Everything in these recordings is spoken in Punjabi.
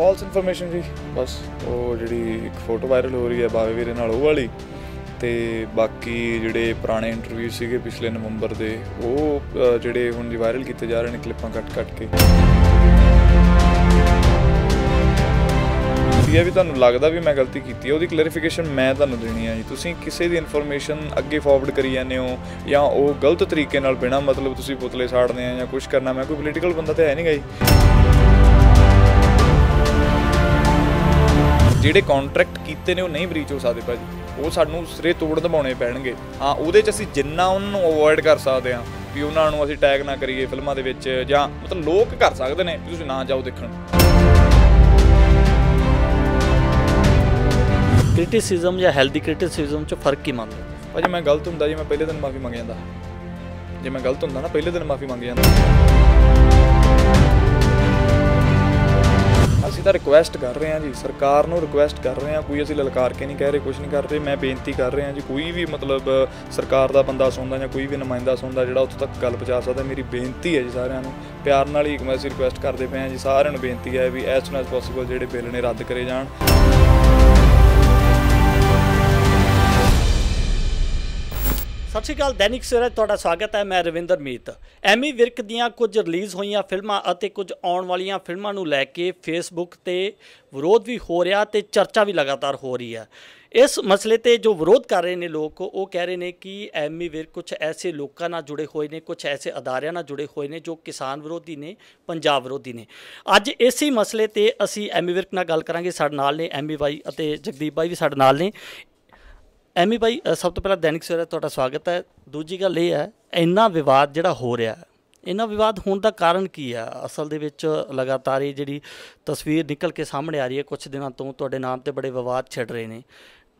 ਫਾਲਸ ਇਨਫੋਰਮੇਸ਼ਨ ਜੀ ਬਸ ਉਹ ਜਿਹੜੀ ਇੱਕ ਫੋਟੋ ਵਾਇਰਲ ਹੋ ਰਹੀ ਹੈ ਬਾਵੇ ਵੀਰੇ ਨਾਲ ਉਹ ਵਾਲੀ ਤੇ ਬਾਕੀ ਜਿਹੜੇ ਪੁਰਾਣੇ ਇੰਟਰਵਿਊ ਸੀਗੇ ਪਿਛਲੇ ਨਵੰਬਰ ਦੇ ਉਹ ਜਿਹੜੇ ਹੁਣ ਵਾਇਰਲ ਕੀਤੇ ਜਾ ਰਹੇ ਨੇ ਕਲਿੱਪਾਂ ਕੱਟ-ਕੱਟ ਕੇ ਇਹ ਵੀ ਤੁਹਾਨੂੰ ਲੱਗਦਾ ਵੀ ਮੈਂ ਗਲਤੀ ਕੀਤੀ ਹੈ ਉਹਦੀ ਕਲੈਰੀਫਿਕੇਸ਼ਨ ਮੈਂ ਤੁਹਾਨੂੰ ਦੇਣੀ ਹੈ ਜੀ ਤੁਸੀਂ ਕਿਸੇ ਦੀ ਇਨਫੋਰਮੇਸ਼ਨ ਅੱਗੇ ਫਾਰਵਰਡ ਕਰੀ ਜਾਂਦੇ ਹੋ ਜਾਂ ਉਹ ਗਲਤ ਤਰੀਕੇ ਨਾਲ ਬਿਨਾ ਮਤਲਬ ਤੁਸੀਂ ਪੁਤਲੇ ਸਾੜਦੇ ਆ ਜਾਂ ਕੁਝ ਕਰਨਾ ਮੈਂ ਕੋਈ ਪੋਲੀਟੀਕਲ ਬੰਦਾ ਤੇ ਹੈ ਨਹੀਂ ਜੀ ਜਿਹੜੇ ਕੰਟਰੈਕਟ ਕੀਤੇ ਨੇ ਉਹ ਨਹੀਂ ਬ੍ਰੀਚ ਹੋ ਸਕਦੇ ਭਾਜੀ ਉਹ ਸਾਨੂੰ ਸਿਰੇ ਤੋੜ ਦਬਾਉਣੇ ਪੈਣਗੇ ਹਾਂ ਉਹਦੇ 'ਚ ਅਸੀਂ ਜਿੰਨਾ ਉਹਨਾਂ ਨੂੰ ਅਵੋਇਡ ਕਰ ਸਕਦੇ ਹਾਂ ਵੀ ਉਹਨਾਂ ਨੂੰ ਅਸੀਂ ਟੈਗ ਨਾ ਕਰੀਏ ਫਿਲਮਾਂ ਦੇ ਵਿੱਚ ਜਾਂ ਮਤਲਬ ਲੋਕ ਕਰ ਸਕਦੇ ਨੇ ਤੁਸੀਂ ਨਾ ਜਾਓ ਦੇਖਣ ਕ੍ਰਿਟਿਸਿਜ਼ਮ ਜਾਂ ਹੈਲਦੀ ਕ੍ਰਿਟਿਸਿਜ਼ਮ ਚ ਫਰਕ ਕੀ ਮੰਨਦੇ ਭਾਜੀ ਮੈਂ ਗਲਤ ਹੁੰਦਾ ਜੀ ਮੈਂ ਪਹਿਲੇ ਦਿਨ ਮਾਫੀ ਮੰਗ ਜਾਂਦਾ ਜੇ ਮੈਂ ਗਲਤ ਹੁੰਦਾ ਨਾ ਪਹਿਲੇ ਦਿਨ ਮਾਫੀ ਮੰਗ ਜਾਂਦਾ ਅਸੀਂ ਤਾਂ ਰਿਕੁਐਸਟ ਕਰ ਰਹੇ ਹਾਂ ਜੀ ਸਰਕਾਰ ਨੂੰ ਰਿਕੁਐਸਟ ਕਰ ਰਹੇ ਹਾਂ ਕੋਈ ਅਸੀਂ ਲਲਕਾਰ ਕੇ ਨਹੀਂ ਕਹਿ ਰਹੇ ਕੁਝ ਨਹੀਂ ਕਰ ਰਹੇ ਮੈਂ ਬੇਨਤੀ ਕਰ ਰਹੇ ਹਾਂ ਜੀ ਕੋਈ ਵੀ ਮਤਲਬ ਸਰਕਾਰ ਦਾ ਬੰਦਾ ਸੁਣਦਾ ਜਾਂ ਕੋਈ ਵੀ ਨੁਮਾਇੰਦਾ ਸੁਣਦਾ ਜਿਹੜਾ ਉੱਥੋਂ ਤੱਕ ਗੱਲ ਪਹੁੰਚਾ ਸਕਦਾ ਮੇਰੀ ਬੇਨਤੀ ਹੈ ਜੀ ਸਾਰਿਆਂ ਨੂੰ ਪਿਆਰ ਨਾਲ ਹੀ ਮੈਂ ਅਸੀਂ ਰਿਕੁਐਸਟ ਕਰਦੇ ਪਏ ਹਾਂ ਜੀ ਸਾਰਿਆਂ ਨੂੰ ਬੇਨਤੀ ਹੈ ਵੀ ਐਸ ਸੂਨ ਐਸ ਪੋਸੀਬਲ ਜਿਹੜੇ ਬਿੱਲ ਨੇ ਰੱਦ ਕਰੇ ਜਾਣ ਸਤਿ ਸ਼੍ਰੀ ਅਕਾਲ ਦੈਨਿਕ ਸਵੇਰਾ ਤੁਹਾਡਾ ਸਵਾਗਤ ਹੈ ਮੈਂ ਰਵਿੰਦਰ ਮੀਤ ਐਮੀ ਵਿਰਕ ਦੀਆਂ ਕੁਝ ਰਿਲੀਜ਼ ਹੋਈਆਂ ਫਿਲਮਾਂ ਅਤੇ ਕੁਝ ਆਉਣ ਵਾਲੀਆਂ ਫਿਲਮਾਂ ਨੂੰ ਲੈ ਕੇ ਫੇਸਬੁੱਕ ਤੇ ਵਿਰੋਧ ਵੀ ਹੋ ਰਿਹਾ ਤੇ ਚਰਚਾ ਵੀ ਲਗਾਤਾਰ ਹੋ ਰਹੀ ਹੈ ਇਸ ਮਸਲੇ ਤੇ ਜੋ ਵਿਰੋਧ ਕਰ ਰਹੇ ਨੇ ਲੋਕ ਉਹ ਕਹਿ ਰਹੇ ਨੇ ਕਿ ਐਮੀ ਵਿਰ ਕੁਝ ਐਸੇ ਲੋਕਾਂ ਨਾਲ ਜੁੜੇ ਹੋਏ ਨੇ ਕੁਝ ਐਸੇ ਅਦਾਰਿਆਂ ਨਾਲ ਜੁੜੇ ਹੋਏ ਨੇ ਜੋ ਕਿਸਾਨ ਵਿਰੋਧੀ ਨੇ ਪੰਜਾਬ ਵਿਰੋਧੀ ਨੇ ਅੱਜ ਇਸੇ ਮਸਲੇ ਤੇ ਅਸੀਂ ਐਮੀ ਵਿਰਕ ਨਾਲ ਗੱਲ ਕਰਾਂਗੇ ਸਾਡੇ ਨਾਲ ਨੇ ਐਮੀ ਬਾਈ ਅਤੇ ਜਗਦੀਪ ਬਾਈ ਵੀ ਸਾਡੇ ਨਾਲ ਨੇ ਐਮੀ ਭਾਈ ਸਭ ਤੋਂ ਪਹਿਲਾਂ ਦੈਨਿਕ ਸਵੇਰਾ ਤੁਹਾਡਾ ਸਵਾਗਤ ਹੈ ਦੂਜੀ ਗੱਲ ਇਹ ਹੈ ਇੰਨਾ ਵਿਵਾਦ ਜਿਹੜਾ ਹੋ ਰਿਹਾ ਹੈ ਇਹਨਾਂ ਵਿਵਾਦ ਹੋਣ ਦਾ ਕਾਰਨ ਕੀ ਆ ਅਸਲ ਦੇ ਵਿੱਚ ਲਗਾਤਾਰ ਇਹ ਜਿਹੜੀ ਤਸਵੀਰ ਨਿਕਲ ਕੇ ਸਾਹਮਣੇ ਆ ਰਹੀ ਹੈ ਕੁਝ ਦਿਨਾਂ ਤੋਂ ਤੁਹਾਡੇ ਨਾਮ ਤੇ ਬੜੇ ਵਿਵਾਦ ਛਿੜ ਰਹੇ ਨੇ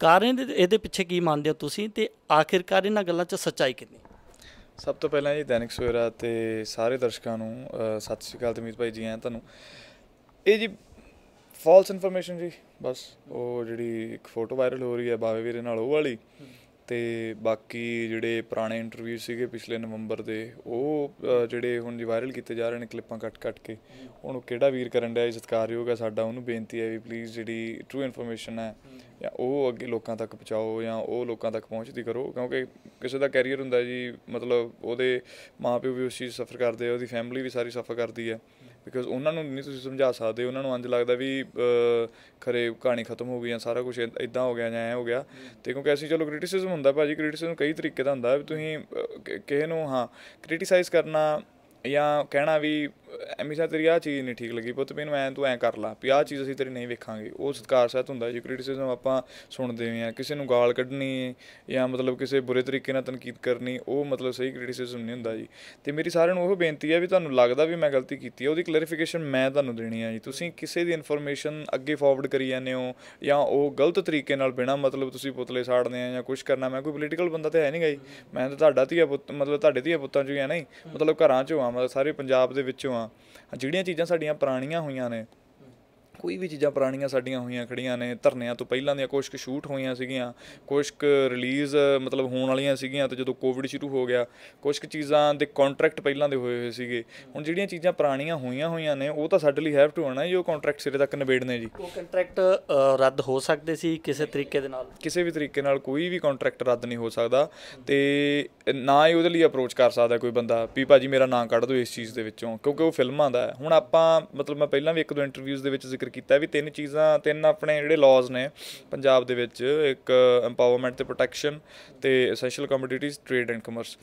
ਕਾਰਨ ਇਹਦੇ ਪਿੱਛੇ ਕੀ ਮੰਨਦੇ ਹੋ ਤੁਸੀਂ ਤੇ ਆਖਿਰਕਾਰ ਇਹਨਾਂ ਗੱਲਾਂ 'ਚ ਸੱਚਾਈ ਕਿੰਨੀ ਸਭ ਤੋਂ ਪਹਿਲਾਂ ਜੀ ਦੈਨਿਕ ਸਵੇਰਾ ਤੇ ਸਾਰੇ ਦਰਸ਼ਕਾਂ ਨੂੰ ਸਤਿ ਸ਼੍ਰੀ ਅਕਾਲ ਮੀਤ ਭਾਈ ਜੀ ਆਇਆਂ ਤੁਹਾਨੂੰ ਇਹ ਜੀ ਫਾਲਸ ਇਨਫੋਰਮੇਸ਼ਨ ਜੀ ਬਸ ਉਹ ਜਿਹੜੀ ਇੱਕ ਫੋਟੋ ਵਾਇਰਲ ਹੋ ਰਹੀ ਹੈ ਬਾਵੇ ਵੀਰੇ ਨਾਲ ਉਹ ਵਾਲੀ ਤੇ ਬਾਕੀ ਜਿਹੜੇ ਪੁਰਾਣੇ ਇੰਟਰਵਿਊ ਸੀਗੇ ਪਿਛਲੇ ਨਵੰਬਰ ਦੇ ਉਹ ਜਿਹੜੇ ਹੁਣ ਜੀ ਵਾਇਰਲ ਕੀਤੇ ਜਾ ਰਹੇ ਨੇ ਕਲਿੱਪਾਂ ਕੱਟ-ਕੱਟ ਕੇ ਉਹਨੂੰ ਕਿਹੜਾ ਵੀਰ ਕਰਨ ਡਿਆ ਸਤਿਕਾਰਯੋਗ ਹੈ ਸਾਡਾ ਉਹਨੂੰ ਬੇਨਤੀ ਹੈ ਵੀ ਪਲੀਜ਼ ਜਿਹੜੀ ਟਰੂ ਇਨਫੋਰਮੇਸ਼ਨ ਹੈ ਜਾਂ ਉਹ ਅੱਗੇ ਲੋਕਾਂ ਤੱਕ ਪਹੁੰਚਾਓ ਜਾਂ ਉਹ ਲੋਕਾਂ ਤੱਕ ਪਹੁੰਚਦੀ ਕਰੋ ਕਿਉਂਕਿ ਕਿਸੇ ਦਾ ਕੈਰੀਅਰ ਹੁੰਦਾ ਜੀ ਮਤਲਬ ਉਹਦੇ ਮਾਪਿਓ ਵੀ ਉਸ ਚੀਜ਼ ਸਫਰ ਕਰਦੇ ਆ ਉਹਦੀ ਫੈਮਿਲੀ ਵੀ ਸਾਰੀ ਸਫਰ ਕਰਦੀ ਹੈ ਬਿਕੋਜ਼ ਉਹਨਾਂ ਨੂੰ ਨਹੀਂ ਤੁਸੀਂ ਸਮਝਾ ਸਕਦੇ ਉਹਨਾਂ ਨੂੰ ਅੰਜ ਲੱਗਦਾ ਵੀ ਖਰੇ ਕਹਾਣੀ ਖਤਮ ਹੋ ਗਈ ਜਾਂ ਸਾਰਾ ਕੁਝ ਇਦਾਂ ਹੋ ਗਿਆ ਜਾਂ ਐ ਹੋ ਗਿਆ ਤੇ ਕਿਉਂਕਿ ਅਸੀਂ ਚਲੋ ਕ੍ਰਿਟਿਸਿਜ਼ਮ ਹੁੰਦਾ ਭਾਜੀ ਕ੍ਰਿਟਿਸਿਜ਼ਮ ਕਈ ਤਰੀਕੇ ਦਾ ਹੁੰਦਾ ਵੀ ਤੁਸੀਂ ਕਿਸੇ ਨੂੰ ਹਾਂ ਕ੍ਰਿਟਿਸਾਈਜ਼ ਕਰਨਾ ਜਾਂ ਕਹਿਣਾ ਵੀ ਐਮੀ ਸਾਹਿਬ ਤੇਰੀ ਆ ਚੀਜ਼ ਨਹੀਂ ਠੀਕ ਲੱਗੀ ਪੁੱਤ ਮੈਨੂੰ ਐ ਤੂੰ ਐ ਕਰ ਲਾ ਵੀ ਆ ਚੀਜ਼ ਅਸੀਂ ਤੇਰੀ ਨਹੀਂ ਵੇਖਾਂਗੇ ਉਹ ਸਤਕਾਰ ਸਹਿਤ ਹੁੰਦਾ ਜੀ ਕ੍ਰਿਟਿਸਿਜ਼ਮ ਆਪਾਂ ਸੁਣਦੇ ਆ ਕਿਸੇ ਨੂੰ ਗਾਲ ਕੱਢਣੀ ਜਾਂ ਮਤਲਬ ਕਿਸੇ ਬੁਰੇ ਤਰੀਕੇ ਨਾਲ ਤਨਕੀਦ ਕਰਨੀ ਉਹ ਮਤਲਬ ਸਹੀ ਕ੍ਰਿਟਿਸਿਜ਼ਮ ਨਹੀਂ ਹੁੰਦਾ ਜੀ ਤੇ ਮੇਰੀ ਸਾਰਿਆਂ ਨੂੰ ਉਹ ਬੇਨਤੀ ਹੈ ਵੀ ਤੁਹਾਨੂੰ ਲੱਗਦਾ ਵੀ ਮੈਂ ਗਲਤੀ ਕੀਤੀ ਹੈ ਉਹਦੀ ਕਲੈਰੀਫਿਕੇਸ਼ਨ ਮੈਂ ਤੁਹਾਨੂੰ ਦੇਣੀ ਹੈ ਜੀ ਤੁਸੀਂ ਕਿਸੇ ਦੀ ਇਨਫੋਰਮੇਸ਼ਨ ਅੱਗੇ ਫਾਰਵਰਡ ਕਰੀ ਜਾਂਦੇ ਹੋ ਜਾਂ ਉਹ ਗਲਤ ਤਰੀਕੇ ਨਾਲ ਬਿਨਾ ਮਤਲਬ ਤੁਸੀਂ ਪੁਤਲੇ ਸਾੜਦੇ ਆ ਜਾਂ ਕੁਝ ਕਰਨਾ ਮੈਂ ਕੋਈ ਪੋਲੀਟੀਕਲ ਬੰਦਾ ਤੇ ਹੈ ਨਹੀਂ ਗਾਈ ਮੈਂ ਤਾਂ ਤੁਹਾਡਾ ਧੀਆ ਪੁੱਤ ਮਤਲਬ ਤੁਹਾਡੇ ਧੀਆ ਪੁੱਤਾਂ ਚੋਂ ਹੀ ਆ ਨਹੀਂ ਮਤਲਬ ਘਰਾਂ ਚੋਂ ਆ ਮਤਲਬ ਸਾਰੇ ਪੰਜਾਬ ਦੇ ਵਿੱਚੋਂ ਜਿਹੜੀਆਂ ਚੀਜ਼ਾਂ ਸਾਡੀਆਂ ਪੁਰਾਣੀਆਂ ਹੋਈਆਂ ਨੇ ਕੋਈ ਵੀ ਚੀਜ਼ਾਂ ਪੁਰਾਣੀਆਂ ਸਾਡੀਆਂ ਹੋਈਆਂ ਖੜੀਆਂ ਨੇ ਧਰਨਿਆਂ ਤੋਂ ਪਹਿਲਾਂ ਦੀਆਂ ਕੁਝ ਕੁ ਸ਼ੂਟ ਹੋਈਆਂ ਸੀਗੀਆਂ ਕੁਝ ਕੁ ਰਿਲੀਜ਼ ਮਤਲਬ ਹੋਣ ਵਾਲੀਆਂ ਸੀਗੀਆਂ ਤੇ ਜਦੋਂ ਕੋਵਿਡ ਸ਼ੁਰੂ ਹੋ ਗਿਆ ਕੁਝ ਕੁ ਚੀਜ਼ਾਂ ਦੇ ਕੰਟਰੈਕਟ ਪਹਿਲਾਂ ਦੇ ਹੋਏ ਹੋਏ ਸੀਗੇ ਹੁਣ ਜਿਹੜੀਆਂ ਚੀਜ਼ਾਂ ਪੁਰਾਣੀਆਂ ਹੋਈਆਂ ਹੋਈਆਂ ਨੇ ਉਹ ਤਾਂ ਸਾਡੇ ਲਈ ਹੈਵ ਟੂ ਆਣਾ ਜੀ ਉਹ ਕੰਟਰੈਕਟ ਸਿਰੇ ਤੱਕ ਨਿਬੇੜਨੇ ਜੀ ਉਹ ਕੰਟਰੈਕਟ ਰੱਦ ਹੋ ਸਕਦੇ ਸੀ ਕਿਸੇ ਤਰੀਕੇ ਦੇ ਨਾਲ ਕਿਸੇ ਵੀ ਤਰੀਕੇ ਨਾਲ ਕੋਈ ਵੀ ਕੰਟਰੈਕਟ ਰੱਦ ਨਹੀਂ ਹੋ ਸਕਦਾ ਤੇ ਨਾ ਹੀ ਉਹਦੇ ਲਈ ਅਪਰੋਚ ਕਰ ਸਕਦਾ ਕੋਈ ਬੰਦਾ ਵੀ ਭਾਜੀ ਮੇਰਾ ਨਾਂ ਕੱਢ ਦਿਓ ਇਸ ਚੀਜ਼ ਦੇ ਵਿੱਚੋਂ ਕਿਉਂਕਿ ਉਹ ਫਿਲਮਾਂ ਦਾ ਹੁਣ ਆਪਾਂ ਮਤਲਬ ਮੈਂ ਪਹਿਲਾਂ ਵੀ ਇੱਕ ਦੋ ਇੰਟਰਵਿਊਜ਼ ਦੇ ਵਿੱਚ ਜ਼ਿਕਰ ਕੀਤਾ ਵੀ ਤਿੰਨ ਚੀਜ਼ਾਂ ਤਿੰਨ ਆਪਣੇ ਜਿਹੜੇ ਲਾਜ਼ ਨੇ ਪੰਜਾਬ ਦੇ ਵਿੱਚ ਇੱਕ ਐਮਪਾਵਰਮੈਂਟ ਤੇ ਪ੍ਰੋਟੈਕਸ਼ਨ ਤੇ essential commodities trade and commerce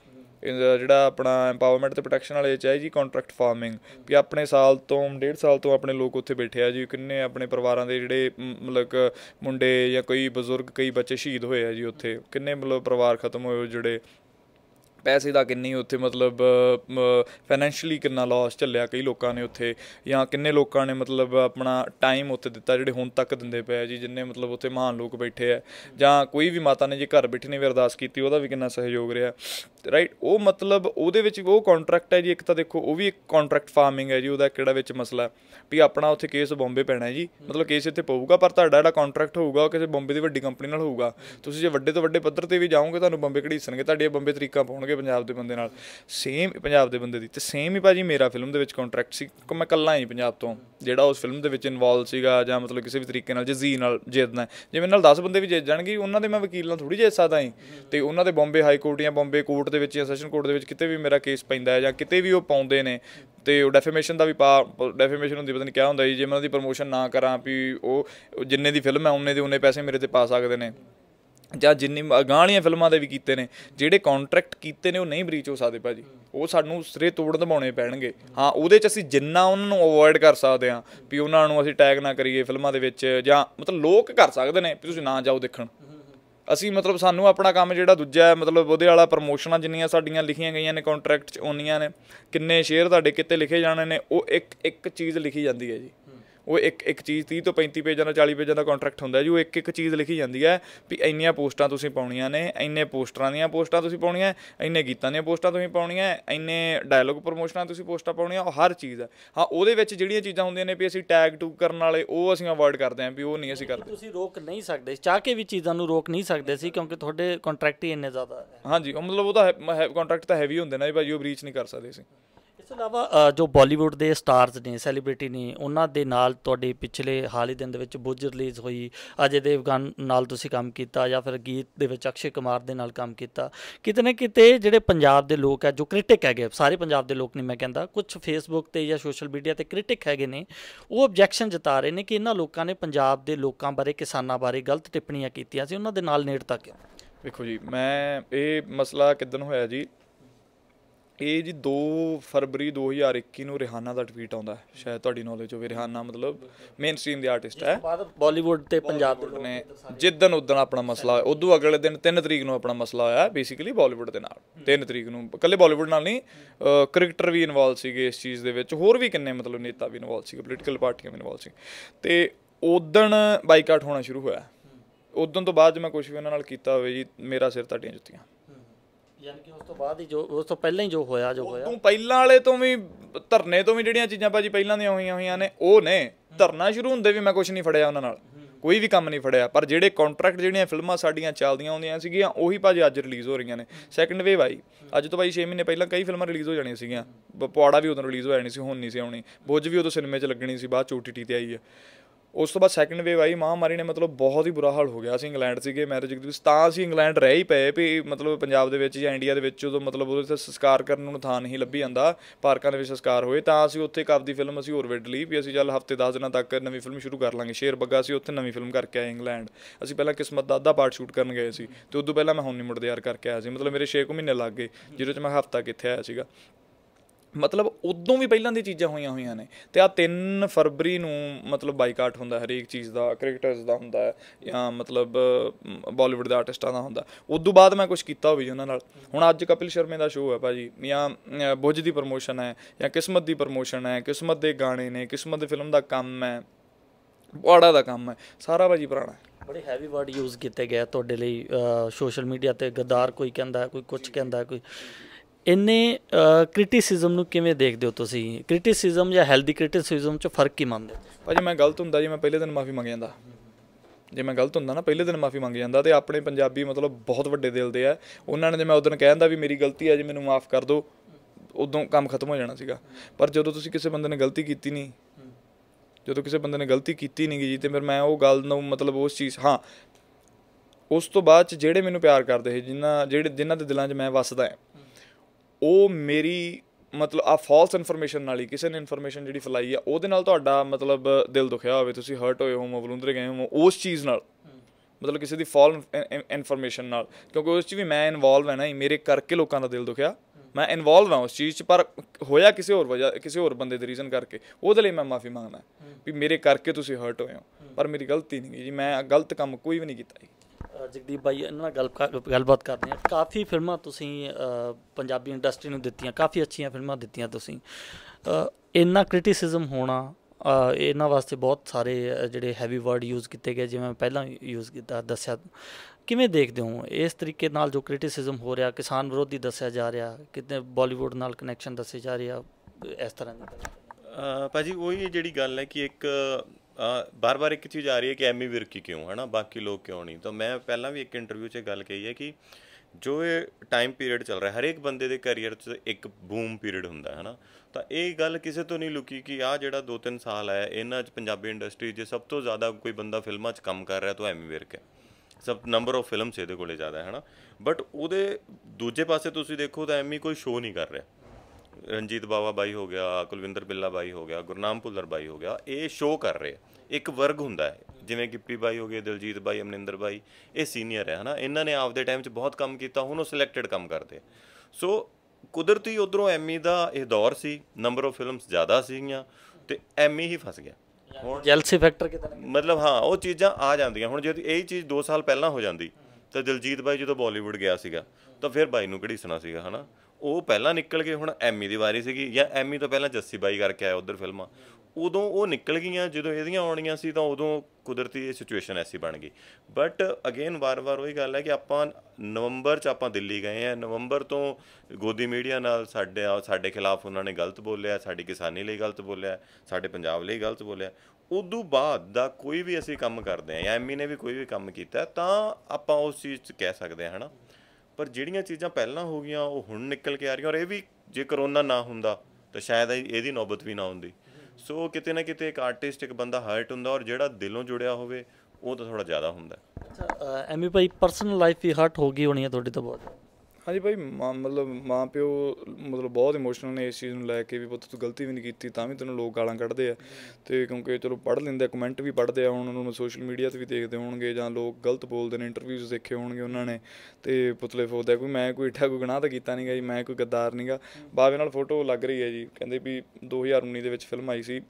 ਜਿਹੜਾ ਆਪਣਾ ਐਮਪਾਵਰਮੈਂਟ ਤੇ ਪ੍ਰੋਟੈਕਸ਼ਨ ਵਾਲੇ ਚ ਹੈ ਜੀ ਕੰਟਰੈਕਟ ਫਾਰਮਿੰਗ ਵੀ ਆਪਣੇ ਸਾਲ ਤੋਂ ਡੇਢ ਸਾਲ ਤੋਂ ਆਪਣੇ ਲੋਕ ਉੱਥੇ ਬੈਠੇ ਆ ਜੀ ਕਿੰਨੇ ਆਪਣੇ ਪਰਿਵਾਰਾਂ ਦੇ ਜਿਹੜੇ ਮਤਲਬ ਮੁੰਡੇ ਜਾਂ ਕੋਈ ਬਜ਼ੁਰਗ ਕਈ ਬੱਚੇ ਸ਼ਹੀਦ ਹੋਏ ਆ ਜੀ ਉੱਥੇ ਕਿੰਨੇ ਮਤਲਬ ਪਰਿਵਾਰ ਖਤਮ ਹੋਏ ਜਿਹੜੇ ਪੈਸੇ ਦਾ ਕਿੰਨੀ ਉੱਥੇ ਮਤਲਬ ਫਾਈਨੈਂਸ਼ੀਅਲੀ ਕਿੰਨਾ ਲਾਸ ਚੱਲਿਆ ਕਈ ਲੋਕਾਂ ਨੇ ਉੱਥੇ ਜਾਂ ਕਿੰਨੇ ਲੋਕਾਂ ਨੇ ਮਤਲਬ ਆਪਣਾ ਟਾਈਮ ਉੱਥੇ ਦਿੱਤਾ ਜਿਹੜੇ ਹੁਣ ਤੱਕ ਦਿੰਦੇ ਪਏ ਜੀ ਜਿੰਨੇ ਮਤਲਬ ਉੱਥੇ ਮਹਾਨ ਲੋਕ ਬੈਠੇ ਆ ਜਾਂ ਕੋਈ ਵੀ ਮਾਤਾ ਨੇ ਜੇ ਘਰ ਬੈਠੇ ਨੇ ਵੀ ਅਰਦਾਸ ਕੀਤੀ ਉਹਦਾ ਵੀ ਕਿੰਨਾ ਸਹਿਯੋਗ ਰਿਹਾ ਰਾਈਟ ਉਹ ਮਤਲਬ ਉਹਦੇ ਵਿੱਚ ਉਹ ਕੰਟਰੈਕਟ ਹੈ ਜੀ ਇੱਕ ਤਾਂ ਦੇਖੋ ਉਹ ਵੀ ਇੱਕ ਕੰਟਰੈਕਟ ਫਾਰਮਿੰਗ ਹੈ ਜੀ ਉਹਦਾ ਕਿਹੜਾ ਵਿੱਚ ਮਸਲਾ ਵੀ ਆਪਣਾ ਉੱਥੇ ਕੇਸ ਬੰਬੇ ਪੈਣਾ ਜੀ ਮਤਲਬ ਕੇਸ ਇੱਥੇ ਪਊਗਾ ਪਰ ਤੁਹਾਡਾ ਜਿਹੜਾ ਕੰਟਰੈਕਟ ਹੋਊਗਾ ਉਹ ਕਿਸੇ ਬੰਬੇ ਦੀ ਵੱਡੀ ਕੰਪਨੀ ਨਾਲ ਹੋਊਗਾ ਤੁਸੀਂ ਜੇ ਵੱਡੇ ਤੋਂ ਵੱਡੇ ਪੱਧਰ ਤੇ ਵੀ ਜਾਓਗੇ ਤੁਹਾਨੂੰ ਬੰਬੇ ਘੜੀਸਣਗੇ ਤੁਹਾਡੇ ਬੰਬੇ ਤਰੀਕਾ ਪਾਉਣਗੇ ਪੰਜਾਬ ਦੇ ਬੰਦੇ ਨਾਲ ਸੇਮ ਪੰਜਾਬ ਦੇ ਬੰਦੇ ਦੀ ਤੇ ਸੇਮ ਹੀ ਭਾਜੀ ਮੇਰਾ ਫਿਲਮ ਦੇ ਵਿੱਚ ਕੰਟਰੈਕਟ ਸੀ ਕਿ ਮੈਂ ਕੱਲਾ ਹੀ ਪੰਜਾਬ ਤੋਂ ਜਿਹੜਾ ਉਸ ਫਿਲਮ ਦੇ ਵਿੱਚ ਇਨਵੋਲ ਸੀਗਾ ਜਾਂ ਮਤਲਬ ਕਿਸੇ ਵੀ ਤਰੀਕੇ ਨਾਲ ਜਜ਼ੀ ਨਾਲ ਜਿੱਤਣਾ ਜੇ ਮੇਰੇ ਨਾਲ 10 ਬੰਦੇ ਵੀ ਜਿੱਤ ਜਾਣਗੇ ਉਹਨਾਂ ਦੇ ਮੈਂ ਵਕੀਲ ਨਾਲ ਥੋੜੀ ਜਿੱਤ ਸਕਦਾ ਹਾਂ ਤੇ ਉਹਨਾਂ ਦੇ ਬੰਬੇ ਹਾਈ ਕੋਰਟ ਜਾਂ ਬੰਬੇ ਕੋਰਟ ਦੇ ਵਿੱਚ ਜਾਂ ਸੈਸ਼ਨ ਕੋਰਟ ਦੇ ਵਿੱਚ ਕਿਤੇ ਵੀ ਮੇਰਾ ਕੇਸ ਪੈਂਦਾ ਹੈ ਜਾਂ ਕਿਤੇ ਵੀ ਉਹ ਪਾਉਂਦੇ ਨੇ ਤੇ ਉਹ ਡੈਫੀਮੇਸ਼ਨ ਦਾ ਵੀ ਪਾ ਡੈਫੀਮੇਸ਼ਨ ਹੁੰਦੀ ਪਤਾ ਨਹੀਂ ਕਿਆ ਹੁੰਦਾ ਜੀ ਜੇ ਮੈਂ ਉਹਦੀ ਪ੍ਰੋਮੋਸ਼ਨ ਨਾ ਕਰਾਂ ਵੀ ਉਹ ਜਿੰਨੇ ਦੀ ਫਿਲਮ ਹੈ ਉਹਨੇ ਦੇ ਉਹਨੇ ਪੈਸੇ ਮੇਰੇ ਤੇ ਪਾ ਸਕਦੇ ਨੇ ਜਾਂ ਜਿੰਨੀ ਗਾਣੀਆਂ ਫਿਲਮਾਂ ਦੇ ਵੀ ਕੀਤੇ ਨੇ ਜਿਹੜੇ ਕੰਟਰੈਕਟ ਕੀਤੇ ਨੇ ਉਹ ਨਹੀਂ ਬ੍ਰੀਚ ਹੋ ਸਕਦੇ ਭਾਜੀ ਉਹ ਸਾਨੂੰ ਸਿਰੇ ਤੋੜ ਦਬਾਉਣੇ ਪੈਣਗੇ ਹਾਂ ਉਹਦੇ 'ਚ ਅਸੀਂ ਜਿੰਨਾ ਉਹਨਾਂ ਨੂੰ ਅਵੋਇਡ ਕਰ ਸਕਦੇ ਹਾਂ ਵੀ ਉਹਨਾਂ ਨੂੰ ਅਸੀਂ ਟੈਗ ਨਾ ਕਰੀਏ ਫਿਲਮਾਂ ਦੇ ਵਿੱਚ ਜਾਂ ਮਤਲਬ ਲੋਕ ਕਰ ਸਕਦੇ ਨੇ ਵੀ ਤੁਸੀਂ ਨਾ ਜਾਓ ਦੇਖਣ ਅਸੀਂ ਮਤਲਬ ਸਾਨੂੰ ਆਪਣਾ ਕੰਮ ਜਿਹੜਾ ਦੂਜਾ ਮਤਲਬ ਉਹਦੇ ਵਾਲਾ ਪ੍ਰਮੋਸ਼ਨਾਂ ਜਿੰਨੀਆਂ ਸਾਡੀਆਂ ਲਿਖੀਆਂ ਗਈਆਂ ਨੇ ਕੰਟਰੈਕਟ 'ਚ ਉਹਨੀਆਂ ਨੇ ਕਿੰਨੇ ਸ਼ੇਅਰ ਤੁਹਾਡੇ ਕਿਤੇ ਲਿਖੇ ਜਾਣੇ ਨੇ ਉਹ ਇੱਕ ਇੱਕ ਚੀਜ਼ ਲਿਖੀ ਜਾਂਦੀ ਹੈ ਜੀ ਉਹ ਇੱਕ ਇੱਕ ਚੀਜ਼ 30 ਤੋਂ 35 ਪੇਜਾਂ ਦਾ 40 ਪੇਜਾਂ ਦਾ ਕੰਟਰੈਕਟ ਹੁੰਦਾ ਜੀ ਉਹ ਇੱਕ ਇੱਕ ਚੀਜ਼ ਲਿਖੀ ਜਾਂਦੀ ਹੈ ਵੀ ਇੰਨੀਆਂ ਪੋਸਟਾਂ ਤੁਸੀਂ ਪਾਉਣੀਆਂ ਨੇ ਇੰਨੇ ਪੋਸਟਰਾਂ ਦੀਆਂ ਪੋਸਟਾਂ ਤੁਸੀਂ ਪਾਉਣੀਆਂ ਇੰਨੇ ਗੀਤਾਂ ਦੀਆਂ ਪੋਸਟਾਂ ਤੁਸੀਂ ਪਾਉਣੀਆਂ ਇੰਨੇ ਡਾਇਲੌਗ ਪ੍ਰੋਮੋਸ਼ਨਾਂ ਤੁਸੀਂ ਪੋਸਟਾਂ ਪਾਉਣੀਆਂ ਉਹ ਹਰ ਚੀਜ਼ ਹੈ ਹਾਂ ਉਹਦੇ ਵਿੱਚ ਜਿਹੜੀਆਂ ਚੀਜ਼ਾਂ ਹੁੰਦੀਆਂ ਨੇ ਵੀ ਅਸੀਂ ਟੈਗ ਟੂ ਕਰਨ ਵਾਲੇ ਉਹ ਅਸੀਂ ਅਵੋਇਡ ਕਰਦੇ ਹਾਂ ਵੀ ਉਹ ਨਹੀਂ ਅਸੀਂ ਕਰਦੇ ਤੁਸੀਂ ਰੋਕ ਨਹੀਂ ਸਕਦੇ ਚਾਹ ਕੇ ਵੀ ਚੀਜ਼ਾਂ ਨੂੰ ਰੋਕ ਨਹੀਂ ਸਕਦੇ ਸੀ ਕਿਉਂਕਿ ਤੁਹਾਡੇ ਕੰਟਰੈਕਟ ਹੀ ਇੰਨੇ ਜ਼ਿਆਦਾ ਹੈ ਹਾਂਜੀ ਮਤਲਬ ਉਹਦਾ ਕੰਟਰੈਕਟ ਤਾਂ ਹੈਵੀ ਹੁੰਦੇ ਨੇ ਭਾਈ ਉਹ ਬ੍ਰੀਚ ਨਹੀਂ ਕਰ ਸਕਦੇ ਸੀ ਇਸ ਤੋਂ ਇਲਾਵਾ ਜੋ ਬਾਲੀਵੁੱਡ ਦੇ ਸਟਾਰਸ ਨੇ ਸੈਲੀਬ੍ਰਿਟੀ ਨੇ ਉਹਨਾਂ ਦੇ ਨਾਲ ਤੁਹਾਡੇ ਪਿਛਲੇ ਹਾਲ ਹੀ ਦਿਨ ਦੇ ਵਿੱਚ ਬੁੱਜ ਰਿਲੀਜ਼ ਹੋਈ ਅਜੇ ਦੇਵਗਨ ਨਾਲ ਤੁਸੀਂ ਕੰਮ ਕੀਤਾ ਜਾਂ ਫਿਰ ਗੀਤ ਦੇ ਵਿੱਚ ਅਕਸ਼ੇ ਕੁਮਾਰ ਦੇ ਨਾਲ ਕੰਮ ਕੀਤਾ ਕਿਤੇ ਕਿਤੇ ਜਿਹੜੇ ਪੰਜਾਬ ਦੇ ਲੋਕ ਹੈ ਜੋ ਕ੍ਰਿਟਿਕ ਹੈਗੇ ਸਾਰੇ ਪੰਜਾਬ ਦੇ ਲੋਕ ਨਹੀਂ ਮੈਂ ਕਹਿੰਦਾ ਕੁਝ ਫੇਸਬੁੱਕ ਤੇ ਜਾਂ ਸੋਸ਼ਲ ਮੀਡੀਆ ਤੇ ਕ੍ਰਿਟਿਕ ਹੈਗੇ ਨੇ ਉਹ ਆਬਜੈਕਸ਼ਨ ਜਤਾ ਰਹੇ ਨੇ ਕਿ ਇਹਨਾਂ ਲੋਕਾਂ ਨੇ ਪੰਜਾਬ ਦੇ ਲੋਕਾਂ ਬਾਰੇ ਕਿਸਾਨਾਂ ਬਾਰੇ ਗਲਤ ਟਿੱਪਣੀਆਂ ਕੀਤੀਆਂ ਸੀ ਉਹਨਾਂ ਦੇ ਨਾਲ ਨੇੜਤਾ ਕਿਉਂ ਵੇਖੋ ਜੀ ਮੈਂ ਇਹ ਮਸਲਾ ਕਿਦਨ ਹੋਇਆ ਜੀ ਇਹ ਜੀ 2 ਫਰਵਰੀ 2021 ਨੂੰ ਰਿਹਾਨਾ ਦਾ ਟਵੀਟ ਆਉਂਦਾ ਹੈ ਸ਼ਾਇਦ ਤੁਹਾਡੀ ਨੌਲੇਜ ਹੋਵੇ ਰਿਹਾਨਾ ਮਤਲਬ ਮੇਨ ਸਟ੍ਰੀਮ ਦੇ ਆਰਟਿਸਟ ਹੈ ਬਾਲੀਵੁੱਡ ਤੇ ਪੰਜਾਬ ਦੇ ਨੇ ਜਿੱਦਨ ਉਦਨ ਆਪਣਾ ਮਸਲਾ ਉਦੋਂ ਅਗਲੇ ਦਿਨ 3 ਤਰੀਕ ਨੂੰ ਆਪਣਾ ਮਸਲਾ ਆਇਆ ਬੇਸਿਕਲੀ ਬਾਲੀਵੁੱਡ ਦੇ ਨਾਲ 3 ਤਰੀਕ ਨੂੰ ਇਕੱਲੇ ਬਾਲੀਵੁੱਡ ਨਾਲ ਨਹੀਂ ਕ੍ਰਿਕਟਰ ਵੀ ਇਨਵੋਲ ਸੀਗੇ ਇਸ ਚੀਜ਼ ਦੇ ਵਿੱਚ ਹੋਰ ਵੀ ਕਿੰਨੇ ਮਤਲਬ ਨੇਤਾ ਵੀ ਇਨਵੋਲ ਸੀਗੇ ਪੋਲੀਟੀਕਲ ਪਾਰਟੀਆਂ ਵੀ ਇਨਵੋਲ ਸੀ ਤੇ ਉਦਨ ਬਾਈਕਾਟ ਹੋਣਾ ਸ਼ੁਰੂ ਹੋਇਆ ਉਦੋਂ ਤੋਂ ਬਾਅਦ ਜੇ ਮੈਂ ਕੁਝ ਵੀ ਉਹਨਾਂ ਨਾਲ ਕੀਤਾ ਹੋਵੇ ਜੀ ਮੇਰਾ ਸਿਰ ਤਾਂ ਤੁਹਾਡੀਆਂ ਜੁੱਤੀਆਂ ਯਾਨੀ ਕਿ ਉਸ ਤੋਂ ਬਾਅਦ ਹੀ ਜੋ ਉਸ ਤੋਂ ਪਹਿਲਾਂ ਹੀ ਜੋ ਹੋਇਆ ਜੋ ਹੋਇਆ ਤੂੰ ਪਹਿਲਾਂ ਵਾਲੇ ਤੋਂ ਵੀ ਧਰਨੇ ਤੋਂ ਵੀ ਜਿਹੜੀਆਂ ਚੀਜ਼ਾਂ ਭਾਜੀ ਪਹਿਲਾਂ ਦੀਆਂ ਹੋਈਆਂ ਹੋਈਆਂ ਨੇ ਉਹ ਨੇ ਧਰਨਾ ਸ਼ੁਰੂ ਹੁੰਦੇ ਵੀ ਮੈਂ ਕੁਝ ਨਹੀਂ ਫੜਿਆ ਉਹਨਾਂ ਨਾਲ ਕੋਈ ਵੀ ਕੰਮ ਨਹੀਂ ਫੜਿਆ ਪਰ ਜਿਹੜੇ ਕੰਟਰੈਕਟ ਜਿਹੜੀਆਂ ਫਿਲਮਾਂ ਸਾਡੀਆਂ ਚੱਲਦੀਆਂ ਹੁੰਦੀਆਂ ਸੀਗੀਆਂ ਉਹੀ ਭਾਜੀ ਅੱਜ ਰਿਲੀਜ਼ ਹੋ ਰਹੀਆਂ ਨੇ ਸੈਕੰਡ ਵੇਵ ਆਈ ਅੱਜ ਤੋਂ ਭਾਈ 6 ਮਹੀਨੇ ਪਹਿਲਾਂ ਕਈ ਫਿਲਮਾਂ ਰਿਲੀਜ਼ ਹੋ ਜਾਣੀਆਂ ਸੀਗੀਆਂ ਪਵਾੜਾ ਵੀ ਉਦੋਂ ਰਿਲੀਜ਼ ਹੋ ਜਾਣੀ ਸੀ ਹੁਣ ਨਹੀਂ ਸੀ ਆਉਣੀ ਬੁੱਝ ਵੀ ਉਦੋਂ ਸਿਨੇਮੇ 'ਚ ਲੱਗਣੀ ਸੀ ਬਾਅਦ ਚ ਟੀ ਤੇ ਆਈ ਹੈ ਉਸ ਤੋਂ ਬਾਅਦ ਸੈਕੰਡ ਵੇਵ ਆਈ ਮਹਾਮਾਰੀ ਨੇ ਮਤਲਬ ਬਹੁਤ ਹੀ ਬੁਰਾ ਹਾਲ ਹੋ ਗਿਆ ਸੀ ਇੰਗਲੈਂਡ ਸੀਗੇ ਮੈਰਿਜ ਦੇ ਵਿੱਚ ਤਾਂ ਅਸੀਂ ਇੰਗਲੈਂਡ ਰਹਿ ਹੀ ਪਏ ਵੀ ਮਤਲਬ ਪੰਜਾਬ ਦੇ ਵਿੱਚ ਜਾਂ ਇੰਡੀਆ ਦੇ ਵਿੱਚ ਉਦੋਂ ਮਤਲਬ ਉਹਦੇ ਤੇ ਸੰਸਕਾਰ ਕਰਨ ਨੂੰ ਥਾਂ ਨਹੀਂ ਲੱਭੀ ਜਾਂਦਾ ਪਾਰਕਾਂ ਦੇ ਵਿੱਚ ਸੰਸਕਾਰ ਹੋਏ ਤਾਂ ਅਸੀਂ ਉੱਥੇ ਕੱਪ ਦੀ ਫਿਲਮ ਅਸੀਂ ਹੋਰ ਵਿੱਢ ਲਈ ਵੀ ਅਸੀਂ ਚੱਲ ਹਫਤੇ 10 ਦਿਨਾਂ ਤੱਕ ਨਵੀਂ ਫਿਲਮ ਸ਼ੁਰੂ ਕਰ ਲਾਂਗੇ ਸ਼ੇਰ ਬੱਗਾ ਸੀ ਉੱਥੇ ਨਵੀਂ ਫਿਲਮ ਕਰਕੇ ਆਏ ਇੰਗਲੈਂਡ ਅਸੀਂ ਪਹਿਲਾਂ ਕਿਸਮਤ ਦਾ ਅੱਧਾ ਪਾਰਟ ਸ਼ੂਟ ਕਰਨ ਗਏ ਸੀ ਤੇ ਉਦੋਂ ਪਹਿਲਾਂ ਮੈਂ ਹੁਣ ਨਹੀਂ ਮੁੜਦੇ ਕਰਕੇ ਆਇਆ ਸੀ ਮਤਲਬ ਮੇਰੇ 6 ਕੁ ਮਹੀਨੇ ਲੱਗ ਗਏ ਜਿਹਦੇ ਵਿੱਚ ਮੈਂ ਹਫਤਾ ਕਿੱਥੇ ਆਇਆ ਸੀਗਾ ਮਤਲਬ ਉਦੋਂ ਵੀ ਪਹਿਲਾਂ ਦੀ ਚੀਜ਼ਾਂ ਹੋਈਆਂ ਹੋਈਆਂ ਨੇ ਤੇ ਆ 3 ਫਰਵਰੀ ਨੂੰ ਮਤਲਬ ਬਾਈਕਾਟ ਹੁੰਦਾ ਹਰੇਕ ਚੀਜ਼ ਦਾ ਕ੍ਰਿਕਟਰਸ ਦਾ ਹੁੰਦਾ ਹੈ ਜਾਂ ਮਤਲਬ ਬਾਲੀਵੁੱਡ ਦੇ ਆਰਟਿਸਟਾਂ ਦਾ ਹੁੰਦਾ ਉਦੋਂ ਬਾਅਦ ਮੈਂ ਕੁਝ ਕੀਤਾ ਹੋਵੇ ਉਹਨਾਂ ਨਾਲ ਹੁਣ ਅੱਜ ਕਪਿਲ ਸ਼ਰਮੇ ਦਾ ਸ਼ੋਅ ਹੈ ਭਾਜੀ ਜਾਂ ਬੁੱਝ ਦੀ ਪ੍ਰੋਮੋਸ਼ਨ ਹੈ ਜਾਂ ਕਿਸਮਤ ਦੀ ਪ੍ਰੋਮੋਸ਼ਨ ਹੈ ਕਿਸਮਤ ਦੇ ਗਾਣੇ ਨੇ ਕਿਸਮਤ ਦੀ ਫਿਲਮ ਦਾ ਕੰਮ ਹੈ ਬੜਾ ਦਾ ਕੰਮ ਹੈ ਸਾਰਾ ਭਾਜੀ ਪੁਰਾਣਾ ਬੜੇ ਹੈਵੀ ਵਰਡ ਯੂਜ਼ ਕੀਤੇ ਗਏ ਤੁਹਾਡੇ ਲਈ ਸੋਸ਼ਲ ਮੀਡੀਆ ਤੇ ਗਦਾਰ ਕੋਈ ਕਹਿੰਦਾ ਕੋਈ ਕੁਝ ਕਹਿੰਦਾ ਕੋਈ ਇੰਨੇ ਕ੍ਰਿਟਿਸਿਜ਼ਮ ਨੂੰ ਕਿਵੇਂ ਦੇਖਦੇ ਹੋ ਤੁਸੀਂ ਕ੍ਰਿਟਿਸਿਜ਼ਮ ਜਾਂ ਹੈਲਦੀ ਕ੍ਰਿਟਿਸਿਜ਼ਮ 'ਚ ਫਰਕ ਕੀ ਮੰਨਦੇ ਭਾਜੀ ਮੈਂ ਗਲਤ ਹੁੰਦਾ ਜੀ ਮੈਂ ਪਹਿਲੇ ਦਿਨ ਮਾਫੀ ਮੰਗ ਜਾਂਦਾ ਜੇ ਮੈਂ ਗਲਤ ਹੁੰਦਾ ਨਾ ਪਹਿਲੇ ਦਿਨ ਮਾਫੀ ਮੰਗ ਜਾਂਦਾ ਤੇ ਆਪਣੇ ਪੰਜਾਬੀ ਮਤਲਬ ਬਹੁਤ ਵੱਡੇ ਦਿਲ ਦੇ ਆ ਉਹਨਾਂ ਨੇ ਜੇ ਮੈਂ ਦਿਨ ਕਹਿੰਦਾ ਵੀ ਮੇਰੀ ਗਲਤੀ ਹੈ ਜੀ ਮੈਨੂੰ ਮਾਫ ਕਰ ਦਿਓ ਉਦੋਂ ਕੰਮ ਖਤਮ ਹੋ ਜਾਣਾ ਸੀਗਾ ਪਰ ਜਦੋਂ ਤੁਸੀਂ ਕਿਸੇ ਬੰਦੇ ਨੇ ਗਲਤੀ ਕੀਤੀ ਨਹੀਂ ਜਦੋਂ ਕਿਸੇ ਬੰਦੇ ਨੇ ਗਲਤੀ ਕੀਤੀ ਨਹੀਂ ਜੀ ਤੇ ਫਿਰ ਮੈਂ ਉਹ ਗੱਲ ਨੂੰ ਮਤਲਬ ਉਸ ਚੀਜ਼ ਹਾਂ ਉਸ ਤੋਂ ਬਾਅਦ ਜਿਹੜੇ ਮੈਨੂੰ ਪਿਆਰ ਕਰਦੇ ਸੀ ਜਿਨ੍ਹਾਂ ਜਿਹੜੇ ਜਿਨ੍ਹਾਂ ਦੇ ਦਿਲਾਂ 'ਚ ਮੈਂ ਵੱਸਦਾ ਹਾਂ ਉਹ ਮੇਰੀ ਮਤਲਬ ਆ ਫਾਲਸ ਇਨਫੋਰਮੇਸ਼ਨ ਨਾਲ ਹੀ ਕਿਸੇ ਨੇ ਇਨਫੋਰਮੇਸ਼ਨ ਜਿਹੜੀ ਫਲਾਈ ਆ ਉਹਦੇ ਨਾਲ ਤੁਹਾਡਾ ਮਤਲਬ ਦਿਲ ਦੁਖਿਆ ਹੋਵੇ ਤੁਸੀਂ ਹਰਟ ਹੋਏ ਹੋ ਮਵਲੁੰਦਰੇ ਗਏ ਹੋ ਉਸ ਚੀਜ਼ ਨਾਲ ਮਤਲਬ ਕਿਸੇ ਦੀ ਫਾਲ ਇਨਫੋਰਮੇਸ਼ਨ ਨਾਲ ਕਿਉਂਕਿ ਉਸ 'ਚ ਵੀ ਮੈਂ ਇਨਵੋਲਵ ਹੈ ਨਾ ਮੇਰੇ ਕਰਕੇ ਲੋਕਾਂ ਦਾ ਦਿਲ ਦੁਖਿਆ ਮੈਂ ਇਨਵੋਲਵ ਹਾਂ ਉਸ ਚੀਜ਼ 'ਚ ਪਰ ਹੋਇਆ ਕਿਸੇ ਹੋਰ ਵਜ੍ਹਾ ਕਿਸੇ ਹੋਰ ਬੰਦੇ ਦੇ ਰੀਜ਼ਨ ਕਰਕੇ ਉਹਦੇ ਲਈ ਮੈਂ ਮਾਫੀ ਮੰਗਦਾ ਵੀ ਮੇਰੇ ਕਰਕੇ ਤੁਸੀਂ ਹਰਟ ਹੋਏ ਹੋ ਪਰ ਮੇਰੀ ਗਲਤੀ ਨਹੀਂ ਜੀ ਮੈਂ ਗਲਤ ਕੰਮ ਕੋਈ ਵੀ ਨਹੀਂ ਕੀਤਾ ਜੀ ਜਗਦੀਪ ਭਾਈ ਇਹਨਾਂ ਨਾਲ ਗੱਲ ਗੱਲਬਾਤ ਕਰਦੇ ਆ ਕਾਫੀ ਫਿਲਮਾਂ ਤੁਸੀਂ ਪੰਜਾਬੀ ਇੰਡਸਟਰੀ ਨੂੰ ਦਿੱਤੀਆਂ ਕਾਫੀ ਅੱਛੀਆਂ ਫਿਲਮਾਂ ਦਿੱਤੀਆਂ ਤੁਸੀਂ ਇੰਨਾ ਕ੍ਰਿਟਿਸਿਜ਼ਮ ਹੋਣਾ ਇਹਨਾਂ ਵਾਸਤੇ ਬਹੁਤ ਸਾਰੇ ਜਿਹੜੇ ਹੈਵੀ ਵਰਡ ਯੂਜ਼ ਕੀਤੇ ਗਏ ਜਿਵੇਂ ਪਹਿਲਾਂ ਯੂਜ਼ ਕੀਤਾ ਦੱਸਿਆ ਕਿਵੇਂ ਦੇਖਦੇ ਹੋ ਇਸ ਤਰੀਕੇ ਨਾਲ ਜੋ ਕ੍ਰਿਟਿਸਿਜ਼ਮ ਹੋ ਰਿਹਾ ਕਿਸਾਨ ਵਿਰੋਧੀ ਦੱਸਿਆ ਜਾ ਰਿਹਾ ਕਿਤੇ ਬਾਲੀਵੁੱਡ ਨਾਲ ਕਨੈਕਸ਼ਨ ਦੱਸੇ ਜਾ ਰਿਹਾ ਇਸ ਤਰ੍ਹਾਂ ਦੀ ਭਾਜੀ ਉਹੀ ਜਿਹੜੀ ਗੱਲ ਹੈ ਕਿ ਇੱਕ ਬਾਰ-ਬਾਰ ਇੱਕ ਚੀਜ਼ ਆ ਰਹੀ ਹੈ ਕਿ ਐਮੀ ਵਿਰਕੀ ਕਿਉਂ ਹਨਾ ਬਾਕੀ ਲੋਕ ਕਿਉਂ ਨਹੀਂ ਤਾਂ ਮੈਂ ਪਹਿਲਾਂ ਵੀ ਇੱਕ ਇੰਟਰਵਿਊ 'ਚ ਗੱਲ ਕਹੀ ਹੈ ਕਿ ਜੋ ਇਹ ਟਾਈਮ ਪੀਰੀਅਡ ਚੱਲ ਰਿਹਾ ਹਰੇਕ ਬੰਦੇ ਦੇ ਕੈਰੀਅਰ 'ਚ ਇੱਕ ਬੂਮ ਪੀਰੀਅਡ ਹੁੰਦਾ ਹੈ ਨਾ ਤਾਂ ਇਹ ਗੱਲ ਕਿਸੇ ਤੋਂ ਨਹੀਂ ਲੁਕੀ ਕਿ ਆ ਜਿਹੜਾ 2-3 ਸਾਲ ਹੈ ਇਹਨਾਂ 'ਚ ਪੰਜਾਬੀ ਇੰਡਸਟਰੀ 'ਚ ਸਭ ਤੋਂ ਜ਼ਿਆਦਾ ਕੋਈ ਬੰਦਾ ਫਿਲਮਾਂ 'ਚ ਕੰਮ ਕਰ ਰਿਹਾ ਤਾਂ ਐਮੀ ਵਿਰਕ ਹੈ ਸਭ ਨੰਬਰ ਆਫ ਫਿਲਮਸ ਇਹਦੇ ਕੋਲੇ ਜ਼ਿਆਦਾ ਹੈ ਨਾ ਬਟ ਉਹਦੇ ਦੂਜੇ ਪਾਸੇ ਤੁਸੀਂ ਦੇਖੋ ਤਾਂ ਐਮੀ ਕੋਈ ਸ਼ੋਅ ਨਹੀਂ ਕਰ ਰਿਹਾ ਰਣਜੀਤ ਬਾਵਾ ਬਾਈ ਹੋ ਗਿਆ ਕੁਲਵਿੰਦਰ ਬਿੱਲਾ ਬਾਈ ਹੋ ਗਿਆ ਗੁਰਨਾਮ ਭੁੱਲਰ ਬਾਈ ਹੋ ਗਿਆ ਇਹ ਸ਼ੋਅ ਕਰ ਰਹੇ ਇੱਕ ਵਰਗ ਹੁੰਦਾ ਹੈ ਜਿਵੇਂ ਗਿੱਪੀ ਬਾਈ ਹੋ ਗਏ ਦਿਲਜੀਤ ਬਾਈ ਅਮਨਿੰਦਰ ਬਾਈ ਇਹ ਸੀਨੀਅਰ ਹੈ ਹਨਾ ਇਹਨਾਂ ਨੇ ਆਪਦੇ ਟਾਈਮ 'ਚ ਬਹੁਤ ਕੰਮ ਕੀਤਾ ਹੁਣ ਉਹ ਸਿਲੈਕਟਡ ਕੰਮ ਕਰਦੇ ਸੋ ਕੁਦਰਤੀ ਉਧਰੋਂ ਐਮੀ ਦਾ ਇਹ ਦੌਰ ਸੀ ਨੰਬਰ ਆਫ ਫਿਲਮਸ ਜ਼ਿਆਦਾ ਸੀਗੀਆਂ ਤੇ ਐਮੀ ਹੀ ਫਸ ਗਿਆ ਹੁਣ ਜੈਲਸੀ ਫੈਕਟਰ ਕਿਤੇ ਮਤਲਬ ਹਾਂ ਉਹ ਚੀਜ਼ਾਂ ਆ ਜਾਂਦੀਆਂ ਹੁਣ ਜੇ ਇਹ ਚੀਜ਼ 2 ਸਾਲ ਪਹਿਲਾਂ ਹੋ ਜਾਂਦੀ ਤਾਂ ਦਿਲਜੀਤ ਬਾਈ ਜਦੋਂ ਬਾਲੀਵੁੱਡ ਗਿਆ ਸੀਗਾ ਤਾਂ ਫਿਰ ਬਾਈ ਨੂੰ ਕਿਹੜੀ ਸੁਣਾ ਸੀਗਾ ਹਨਾ ਉਹ ਪਹਿਲਾਂ ਨਿਕਲ ਕੇ ਹੁਣ ਐਮੀ ਦੀ ਵਾਰੀ ਸੀਗੀ ਜਾਂ ਐਮੀ ਤੋਂ ਪਹਿਲਾਂ ਜੱਸੀ ਬਾਈ ਕਰਕੇ ਆਇਆ ਉਧਰ ਫਿਲਮਾਂ ਉਦੋਂ ਉਹ ਨਿਕਲ ਗਈਆਂ ਜਦੋਂ ਇਹਦੀਆਂ ਆਉਣੀਆਂ ਸੀ ਤਾਂ ਉਦੋਂ ਕੁਦਰਤੀ ਇਹ ਸਿਚੁਏਸ਼ਨ ਐਸੀ ਬਣ ਗਈ ਬਟ ਅਗੇਨ ਵਾਰ-ਵਾਰ ਉਹੀ ਗੱਲ ਹੈ ਕਿ ਆਪਾਂ ਨਵੰਬਰ 'ਚ ਆਪਾਂ ਦਿੱਲੀ ਗਏ ਆ ਨਵੰਬਰ ਤੋਂ ਗੋਦੀ ਮੀਡੀਆ ਨਾਲ ਸਾਡੇ ਸਾਡੇ ਖਿਲਾਫ ਉਹਨਾਂ ਨੇ ਗਲਤ ਬੋਲਿਆ ਸਾਡੀ ਕਿਸਾਨੀ ਲਈ ਗਲਤ ਬੋਲਿਆ ਸਾਡੇ ਪੰਜਾਬ ਲਈ ਗਲਤ ਬੋਲਿਆ ਉਦੋਂ ਬਾਅਦ ਦਾ ਕੋਈ ਵੀ ਅਸੀਂ ਕੰਮ ਕਰਦੇ ਆ ਐਮੀ ਨੇ ਵੀ ਕੋਈ ਵੀ ਕੰਮ ਕੀਤਾ ਤਾਂ ਆਪਾਂ ਉਸ ਚੀਜ਼ 'ਚ ਕਹਿ ਸਕਦੇ ਆ ਹਨਾ ਪਰ ਜਿਹੜੀਆਂ ਚੀਜ਼ਾਂ ਪਹਿਲਾਂ ਹੋ ਗਈਆਂ ਉਹ ਹੁਣ ਨਿਕਲ ਕੇ ਆ ਰਹੀਆਂ ਔਰ ਇਹ ਵੀ ਜੇ ਕਰੋਨਾ ਨਾ ਹੁੰਦਾ ਤਾਂ ਸ਼ਾਇਦ ਇਹਦੀ ਨੌਬਤ ਵੀ ਨਾ ਹੁੰਦੀ ਸੋ ਕਿਤੇ ਨਾ ਕਿਤੇ ਇੱਕ ਆਰਟਿਸਟ ਇੱਕ ਬੰਦਾ ਹਰਟ ਹੁੰਦਾ ਔਰ ਜਿਹੜਾ ਦਿਲੋਂ ਜੁੜਿਆ ਹੋਵੇ ਉਹ ਤਾਂ ਥੋੜਾ ਜ਼ਿਆਦਾ ਹੁੰਦਾ ਅੱਛਾ ਐਮੀ ਭਾਈ ਪਰਸਨਲ ਲਾਈਫ ਵੀ ਹਰਟ ਹੋ ਗਈ ਹੋਣੀ ਹੈ ਤੁਹਾਡੀ ਤਾਂ ਬਹੁਤ ਹਾਂਜੀ ਭਾਈ ਮਤਲਬ ਮਾਂ ਪਿਓ ਮਤਲਬ ਬਹੁਤ ਇਮੋਸ਼ਨਲ ਨੇ ਇਸ ਚੀਜ਼ ਨੂੰ ਲੈ ਕੇ ਵੀ ਪੁੱਤ ਤੂੰ ਗਲਤੀ ਵੀ ਨਹੀਂ ਕੀਤੀ ਤਾਂ ਵੀ ਤੈਨੂੰ ਲੋਕ ਗਾਲਾਂ ਕੱਢਦੇ ਆ ਤੇ ਕਿਉਂਕਿ ਚਲੋ ਪੜ੍ਹ ਲੈਂਦੇ ਕਮੈਂਟ ਵੀ ਪੜ੍ਹਦੇ ਆ ਹੁਣ ਉਹਨਾਂ ਨੂੰ ਸੋਸ਼ਲ ਮੀਡੀਆ ਤੇ ਵੀ ਦੇਖਦੇ ਹੋਣਗੇ ਜਾਂ ਲੋਕ ਗਲਤ ਬੋਲਦੇ ਨੇ ਇੰਟਰਵਿਊਜ਼ ਦੇਖੇ ਹੋਣਗੇ ਉਹਨਾਂ ਨੇ ਤੇ ਪੁੱਤਲੇ ਫੋਦਿਆ ਕੋਈ ਮੈਂ ਕੋਈ ਇੱਠਾ ਕੋਈ ਗਨਾਹ ਤਾਂ ਕੀਤਾ ਨਹੀਂਗਾ ਜੀ ਮੈਂ ਕੋਈ ਗੱਦਾਰ ਨਹੀਂਗਾ ਬਾਵੇ ਨਾਲ ਫੋਟੋ ਲੱਗ ਰਹੀ ਹੈ ਜੀ ਕਹਿੰਦੇ ਵੀ 2019 ਦੇ ਵਿੱਚ ਫਿਲਮ ਆਈ ਸੀ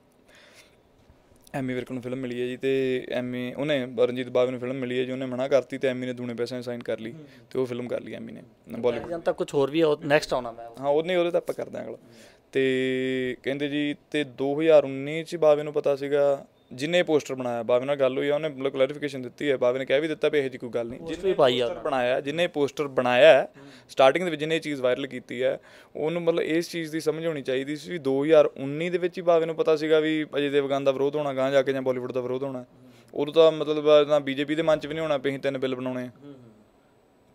ਐਮੀ ਵਿਰਕ ਨੂੰ ਫਿਲਮ ਮਿਲੀ ਹੈ ਜੀ ਤੇ ਐਮੀ ਉਹਨੇ ਰਣਜੀਤ ਬਾਵੇ ਨੂੰ ਫਿਲਮ ਮਿਲੀ ਹੈ ਜੀ ਉਹਨੇ ਮਨਾ ਕਰਤੀ ਤੇ ਐਮੀ ਨੇ ਦੂਣੇ ਪੈਸੇ ਸਾਈਨ ਕਰ ਲਈ ਤੇ ਉਹ ਫਿਲਮ ਕਰ ਲਈ ਐਮੀ ਨੇ ਬਾਲੀਵੁੱਡ ਜਾਂ ਤਾਂ ਕੁਝ ਹੋਰ ਵੀ ਨੈਕਸਟ ਆਉਣਾ ਮੈਂ ਹਾਂ ਉਹਨੇ ਉਹਦੇ ਤਾਂ ਆਪਾਂ ਕਰਦੇ ਆਂ ਅਗਲਾ ਤੇ ਕਹਿੰਦੇ ਜੀ ਤੇ 2019 ਚ ਬਾਵੇ ਨੂੰ ਪਤਾ ਸੀਗਾ ਜਿਨੇ ਪੋਸਟਰ ਬਣਾਇਆ ਬਾਵੇ ਨਾਲ ਗੱਲ ਹੋਈ ਆ ਉਹਨੇ ਮਤਲਬ ਕਲੈਰੀਫਿਕੇਸ਼ਨ ਦਿੱਤੀ ਹੈ ਬਾਵੇ ਨੇ ਕਹਿ ਵੀ ਦਿੱਤਾ ਵੀ ਇਹ ਜੀ ਕੋਈ ਗੱਲ ਨਹੀਂ ਜਿਨੇ ਪਾਈ ਆ ਬਣਾਇਆ ਜਿਨੇ ਪੋਸਟਰ ਬਣਾਇਆ ਸਟਾਰਟਿੰਗ ਦੇ ਵਿੱਚ ਜਿਨੇ ਚੀਜ਼ ਵਾਇਰਲ ਕੀਤੀ ਹੈ ਉਹਨੂੰ ਮਤਲਬ ਇਸ ਚੀਜ਼ ਦੀ ਸਮਝ ਹੋਣੀ ਚਾਹੀਦੀ ਸੀ ਵੀ 2019 ਦੇ ਵਿੱਚ ਹੀ ਬਾਵੇ ਨੂੰ ਪਤਾ ਸੀਗਾ ਵੀ ਅਜੇ ਦੇਵਗਨ ਦਾ ਵਿਰੋਧ ਹੋਣਾ ਗਾਂ ਜਾ ਕੇ ਜਾਂ ਬਾਲੀਵੁੱਡ ਦਾ ਵਿਰੋਧ ਹੋਣਾ ਉਦੋਂ ਤਾਂ ਮਤਲਬ ਨਾ ਬੀਜੇਪੀ ਦੇ ਮਨ 'ਚ ਵੀ ਨਹੀਂ ਹੋਣਾ ਪਈ ਤਿੰਨ ਬਿੱਲ ਬਣਾਉਣੇ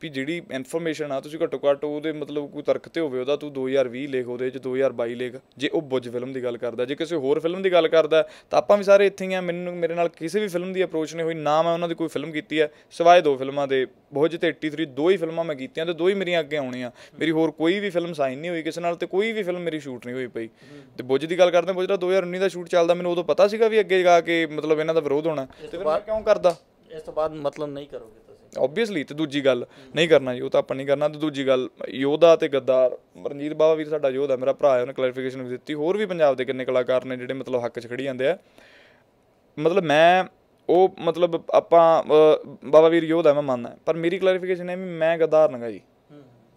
ਵੀ ਜਿਹੜੀ ਇਨਫੋਰਮੇਸ਼ਨ ਆ ਤੁਸੀਂ ਘੱਟੋ ਘੱਟ ਉਹਦੇ ਮਤਲਬ ਕੋਈ ਤਰਕ ਤੇ ਹੋਵੇ ਉਹਦਾ ਤੂੰ 2020 ਲੇਖ ਉਹਦੇ ਚ 2022 ਲੇਖ ਜੇ ਉਹ ਬੁੱਝ ਫਿਲਮ ਦੀ ਗੱਲ ਕਰਦਾ ਜੇ ਕਿਸੇ ਹੋਰ ਫਿਲਮ ਦੀ ਗੱਲ ਕਰਦਾ ਤਾਂ ਆਪਾਂ ਵੀ ਸਾਰੇ ਇੱਥੇ ਹੀ ਆ ਮੈਨੂੰ ਮੇਰੇ ਨਾਲ ਕਿਸੇ ਵੀ ਫਿਲਮ ਦੀ ਅਪਰੋਚ ਨਹੀਂ ਹੋਈ ਨਾ ਮੈਂ ਉਹਨਾਂ ਦੀ ਕੋਈ ਫਿਲਮ ਕੀਤੀ ਹੈ ਸਿਵਾਏ ਦੋ ਫਿਲਮਾਂ ਦੇ ਬੋਝ ਤੇ 83 ਦੋ ਹੀ ਫਿਲਮਾਂ ਮੈਂ ਕੀਤੀਆਂ ਤੇ ਦੋ ਹੀ ਮੇਰੀਆਂ ਅੱਗੇ ਆਉਣੀਆਂ ਮੇਰੀ ਹੋਰ ਕੋਈ ਵੀ ਫਿਲਮ ਸਾਈਨ ਨਹੀਂ ਹੋਈ ਕਿਸੇ ਨਾਲ ਤੇ ਕੋਈ ਵੀ ਫਿਲਮ ਮੇਰੀ ਸ਼ੂਟ ਨਹੀਂ ਹੋਈ ਪਈ ਤੇ ਬੁੱਝ ਦੀ ਗੱਲ ਕਰਦੇ ਬੁੱਝ ਦਾ 2019 ਦਾ ਸ਼ੂਟ ਚੱਲਦਾ ਮੈਨੂੰ ਉਦੋਂ ਪਤਾ ਸੀਗਾ ਵੀ ਅੱਗੇ ਜਾ ਕੇ ਮਤਲਬ ਇਹਨਾਂ ਦਾ ਵਿਰੋਧ ਹੋਣਾ ਤੇ ਫਿਰ ਮੈਂ ਕਿਉਂ ਕਰਦਾ ਇਸ ਤੋਂ ਬਾਅਦ ਮਤਲਬ ਨਹੀਂ ਕਰੋਗੇ ਆਬਵੀਅਸਲੀ ਤੇ ਦੂਜੀ ਗੱਲ ਨਹੀਂ ਕਰਨਾ ਜੀ ਉਹ ਤਾਂ ਆਪਾਂ ਨਹੀਂ ਕਰਨਾ ਤੇ ਦੂਜੀ ਗੱਲ ਯੋਧਾ ਤੇ ਗੱਦਾਰ ਰਣਜੀਤ ਬਾਵਾ ਵੀਰ ਸਾਡਾ ਯੋਧਾ ਮੇਰਾ ਭਰਾ ਹੈ ਉਹਨੇ ਕਲੈਰੀਫਿਕੇਸ਼ਨ ਵੀ ਦਿੱਤੀ ਹੋਰ ਵੀ ਪੰਜਾਬ ਦੇ ਕਿੰਨੇ ਕਲਾਕਾਰ ਨੇ ਜਿਹੜੇ ਮਤਲਬ ਹੱਕ 'ਚ ਖੜੀ ਜਾਂਦੇ ਆ ਮਤਲਬ ਮੈਂ ਉਹ ਮਤਲਬ ਆਪਾਂ ਬਾਬਾ ਵੀਰ ਯੋਧਾ ਮੈਂ ਮੰਨਦਾ ਪਰ ਮੇਰੀ ਕਲੈਰੀਫਿਕੇਸ਼ਨ ਹੈ ਵੀ ਮੈਂ ਗੱਦਾਰ ਨਗਾ ਜੀ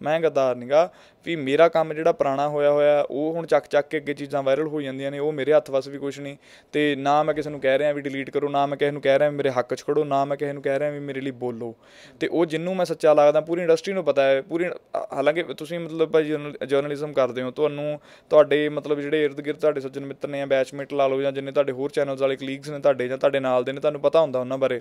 ਮੈਂ ਗਦਾਰ ਨਹੀਂਗਾ ਵੀ ਮੇਰਾ ਕੰਮ ਜਿਹੜਾ ਪੁਰਾਣਾ ਹੋਇਆ ਹੋਇਆ ਉਹ ਹੁਣ ਚੱਕ ਚੱਕ ਕੇ ਅੱਗੇ ਚੀਜ਼ਾਂ ਵਾਇਰਲ ਹੋ ਜਾਂਦੀਆਂ ਨੇ ਉਹ ਮੇਰੇ ਹੱਥ ਵਸ ਵੀ ਕੁਝ ਨਹੀਂ ਤੇ ਨਾ ਮੈਂ ਕਿਸੇ ਨੂੰ ਕਹਿ ਰਿਹਾ ਵੀ ਡਿਲੀਟ ਕਰੋ ਨਾ ਮੈਂ ਕਿਸੇ ਨੂੰ ਕਹਿ ਰਿਹਾ ਮੇਰੇ ਹੱਕ 'ਚ ਖੜੋ ਨਾ ਮੈਂ ਕਿਸੇ ਨੂੰ ਕਹਿ ਰਿਹਾ ਵੀ ਮੇਰੇ ਲਈ ਬੋਲੋ ਤੇ ਉਹ ਜਿੰਨੂੰ ਮੈਂ ਸੱਚਾ ਲੱਗਦਾ ਪੂਰੀ ਇੰਡਸਟਰੀ ਨੂੰ ਪਤਾ ਹੈ ਪੂਰੀ ਹਾਲਾਂਕਿ ਤੁਸੀਂ ਮਤਲਬ ਭਾਈ ਜਰਨਲਿਜ਼ਮ ਕਰਦੇ ਹੋ ਤੁਹਾਨੂੰ ਤੁਹਾਡੇ ਮਤਲਬ ਜਿਹੜੇ ird gird ਤੁਹਾਡੇ ਸੱਜਣ ਮਿੱਤਰ ਨੇ ਆ ਬੈਚਮੇਟ ਲਾ ਲਓ ਜਾਂ ਜਿੰਨੇ ਤੁਹਾਡੇ ਹੋਰ ਚੈਨਲਸ ਵਾਲੇ ਕਲੀਗਸ ਨੇ ਤੁਹਾਡੇ ਜਾਂ ਤੁਹਾਡੇ ਨਾਲ ਦੇ ਨੇ ਤੁਹਾਨੂੰ ਪਤਾ ਹੁੰਦਾ ਉਹਨਾਂ ਬਾਰੇ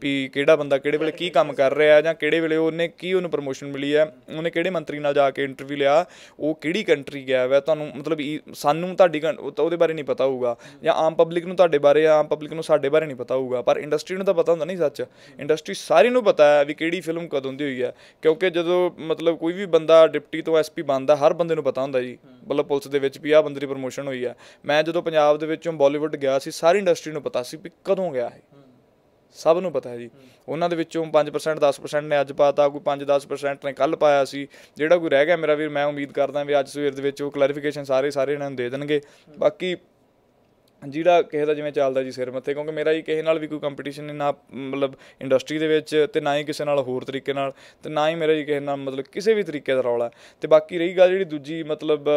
ਵੀ ਕਿਹੜਾ ਬੰਦਾ ਕਿਹੜੇ ਵੇਲੇ ਕੀ ਕੰਮ ਕਰ ਰਿਹਾ ਜਾਂ ਕਿਹੜੇ ਵੇਲੇ ਉਹਨੇ ਕੀ ਉਹਨੂੰ ਪ੍ਰੋਮੋਸ਼ਨ ਮਿਲੀ ਹੈ ਉਹਨੇ ਕਿਹੜੇ ਮੰਤਰੀ ਨਾਲ ਜਾ ਕੇ ਇੰਟਰਵਿਊ ਲਿਆ ਉਹ ਕਿਹੜੀ ਕੰਟਰੀ ਗਿਆ ਵਾ ਤੁਹਾਨੂੰ ਮਤਲਬ ਸਾਨੂੰ ਤੁਹਾਡੀ ਉਹਦੇ ਬਾਰੇ ਨਹੀਂ ਪਤਾ ਹੋਊਗਾ ਜਾਂ ਆਮ ਪਬਲਿਕ ਨੂੰ ਤੁਹਾਡੇ ਬਾਰੇ ਆਮ ਪਬਲਿਕ ਨੂੰ ਸਾਡੇ ਬਾਰੇ ਨਹੀਂ ਪਤਾ ਹੋਊਗਾ ਪਰ ਇੰਡਸਟਰੀ ਨੂੰ ਤਾਂ ਪਤਾ ਹੁੰਦਾ ਨਹੀਂ ਸੱਚ ਇੰਡਸਟਰੀ ਸਾਰੀ ਨੂੰ ਪਤਾ ਹੈ ਵੀ ਕਿਹੜੀ ਫਿਲਮ ਕਦੋਂ ਦੀ ਹੋਈ ਹੈ ਕਿਉਂਕਿ ਜਦੋਂ ਮਤਲਬ ਕੋਈ ਵੀ ਬੰਦਾ ਡਿਪਟੀ ਤੋਂ ਐਸਪੀ ਬਣਦਾ ਹਰ ਬੰਦੇ ਨੂੰ ਪਤਾ ਹੁੰਦਾ ਜੀ ਮਤਲਬ ਪੁਲਿਸ ਦੇ ਵਿੱਚ ਵੀ ਆ ਬੰਦੇ ਦੀ ਪ੍ਰੋਮੋਸ਼ਨ ਹੋਈ ਹੈ ਮੈਂ ਜਦੋਂ ਪੰਜਾਬ ਦੇ ਵਿੱਚੋਂ ਬਾਲੀਵੁੱਡ ਗਿਆ ਸੀ ਸਾਰੀ ਇੰਡਸਟਰੀ ਨੂੰ ਪਤਾ ਸੀ ਵੀ ਕਦੋਂ ਗਿਆ ਹੈ ਸਭ ਨੂੰ ਪਤਾ ਹੈ ਜੀ ਉਹਨਾਂ ਦੇ ਵਿੱਚੋਂ 5% 10% ਨੇ ਅੱਜ ਪਾਤਾ ਕੋਈ 5-10% ਨੇ ਕੱਲ ਪਾਇਆ ਸੀ ਜਿਹੜਾ ਕੋਈ ਰਹਿ ਗਿਆ ਮੇਰਾ ਵੀਰ ਮੈਂ ਉਮੀਦ ਕਰਦਾ ਵੀ ਅੱਜ ਸਵੇਰ ਦੇ ਵਿੱਚ ਉਹ ਕਲੈਰੀਫਿਕੇਸ਼ਨ ਸਾਰੇ ਸਾਰੇ ਇਹਨਾਂ ਨੂੰ ਦੇ ਦੇਣਗੇ ਬਾਕੀ ਜਿਹੜਾ ਕਿਸੇ ਦਾ ਜਿਵੇਂ ਚੱਲਦਾ ਜੀ ਸਿਰ ਮੱਥੇ ਕਿਉਂਕਿ ਮੇਰਾ ਹੀ ਕਿਸੇ ਨਾਲ ਵੀ ਕੋਈ ਕੰਪੀਟੀਸ਼ਨ ਨਹੀਂ ਨਾ ਮਤਲਬ ਇੰਡਸਟਰੀ ਦੇ ਵਿੱਚ ਤੇ ਨਾ ਹੀ ਕਿਸੇ ਨਾਲ ਹੋਰ ਤਰੀਕੇ ਨਾਲ ਤੇ ਨਾ ਹੀ ਮੇਰਾ ਜੀ ਕਿਸੇ ਨਾਲ ਮਤਲਬ ਕਿਸੇ ਵੀ ਤਰੀਕੇ ਦਾ ਰੌਲਾ ਤੇ ਬਾਕੀ ਰਹੀ ਗੱਲ ਜਿਹੜੀ ਦੂਜੀ ਮਤਲਬ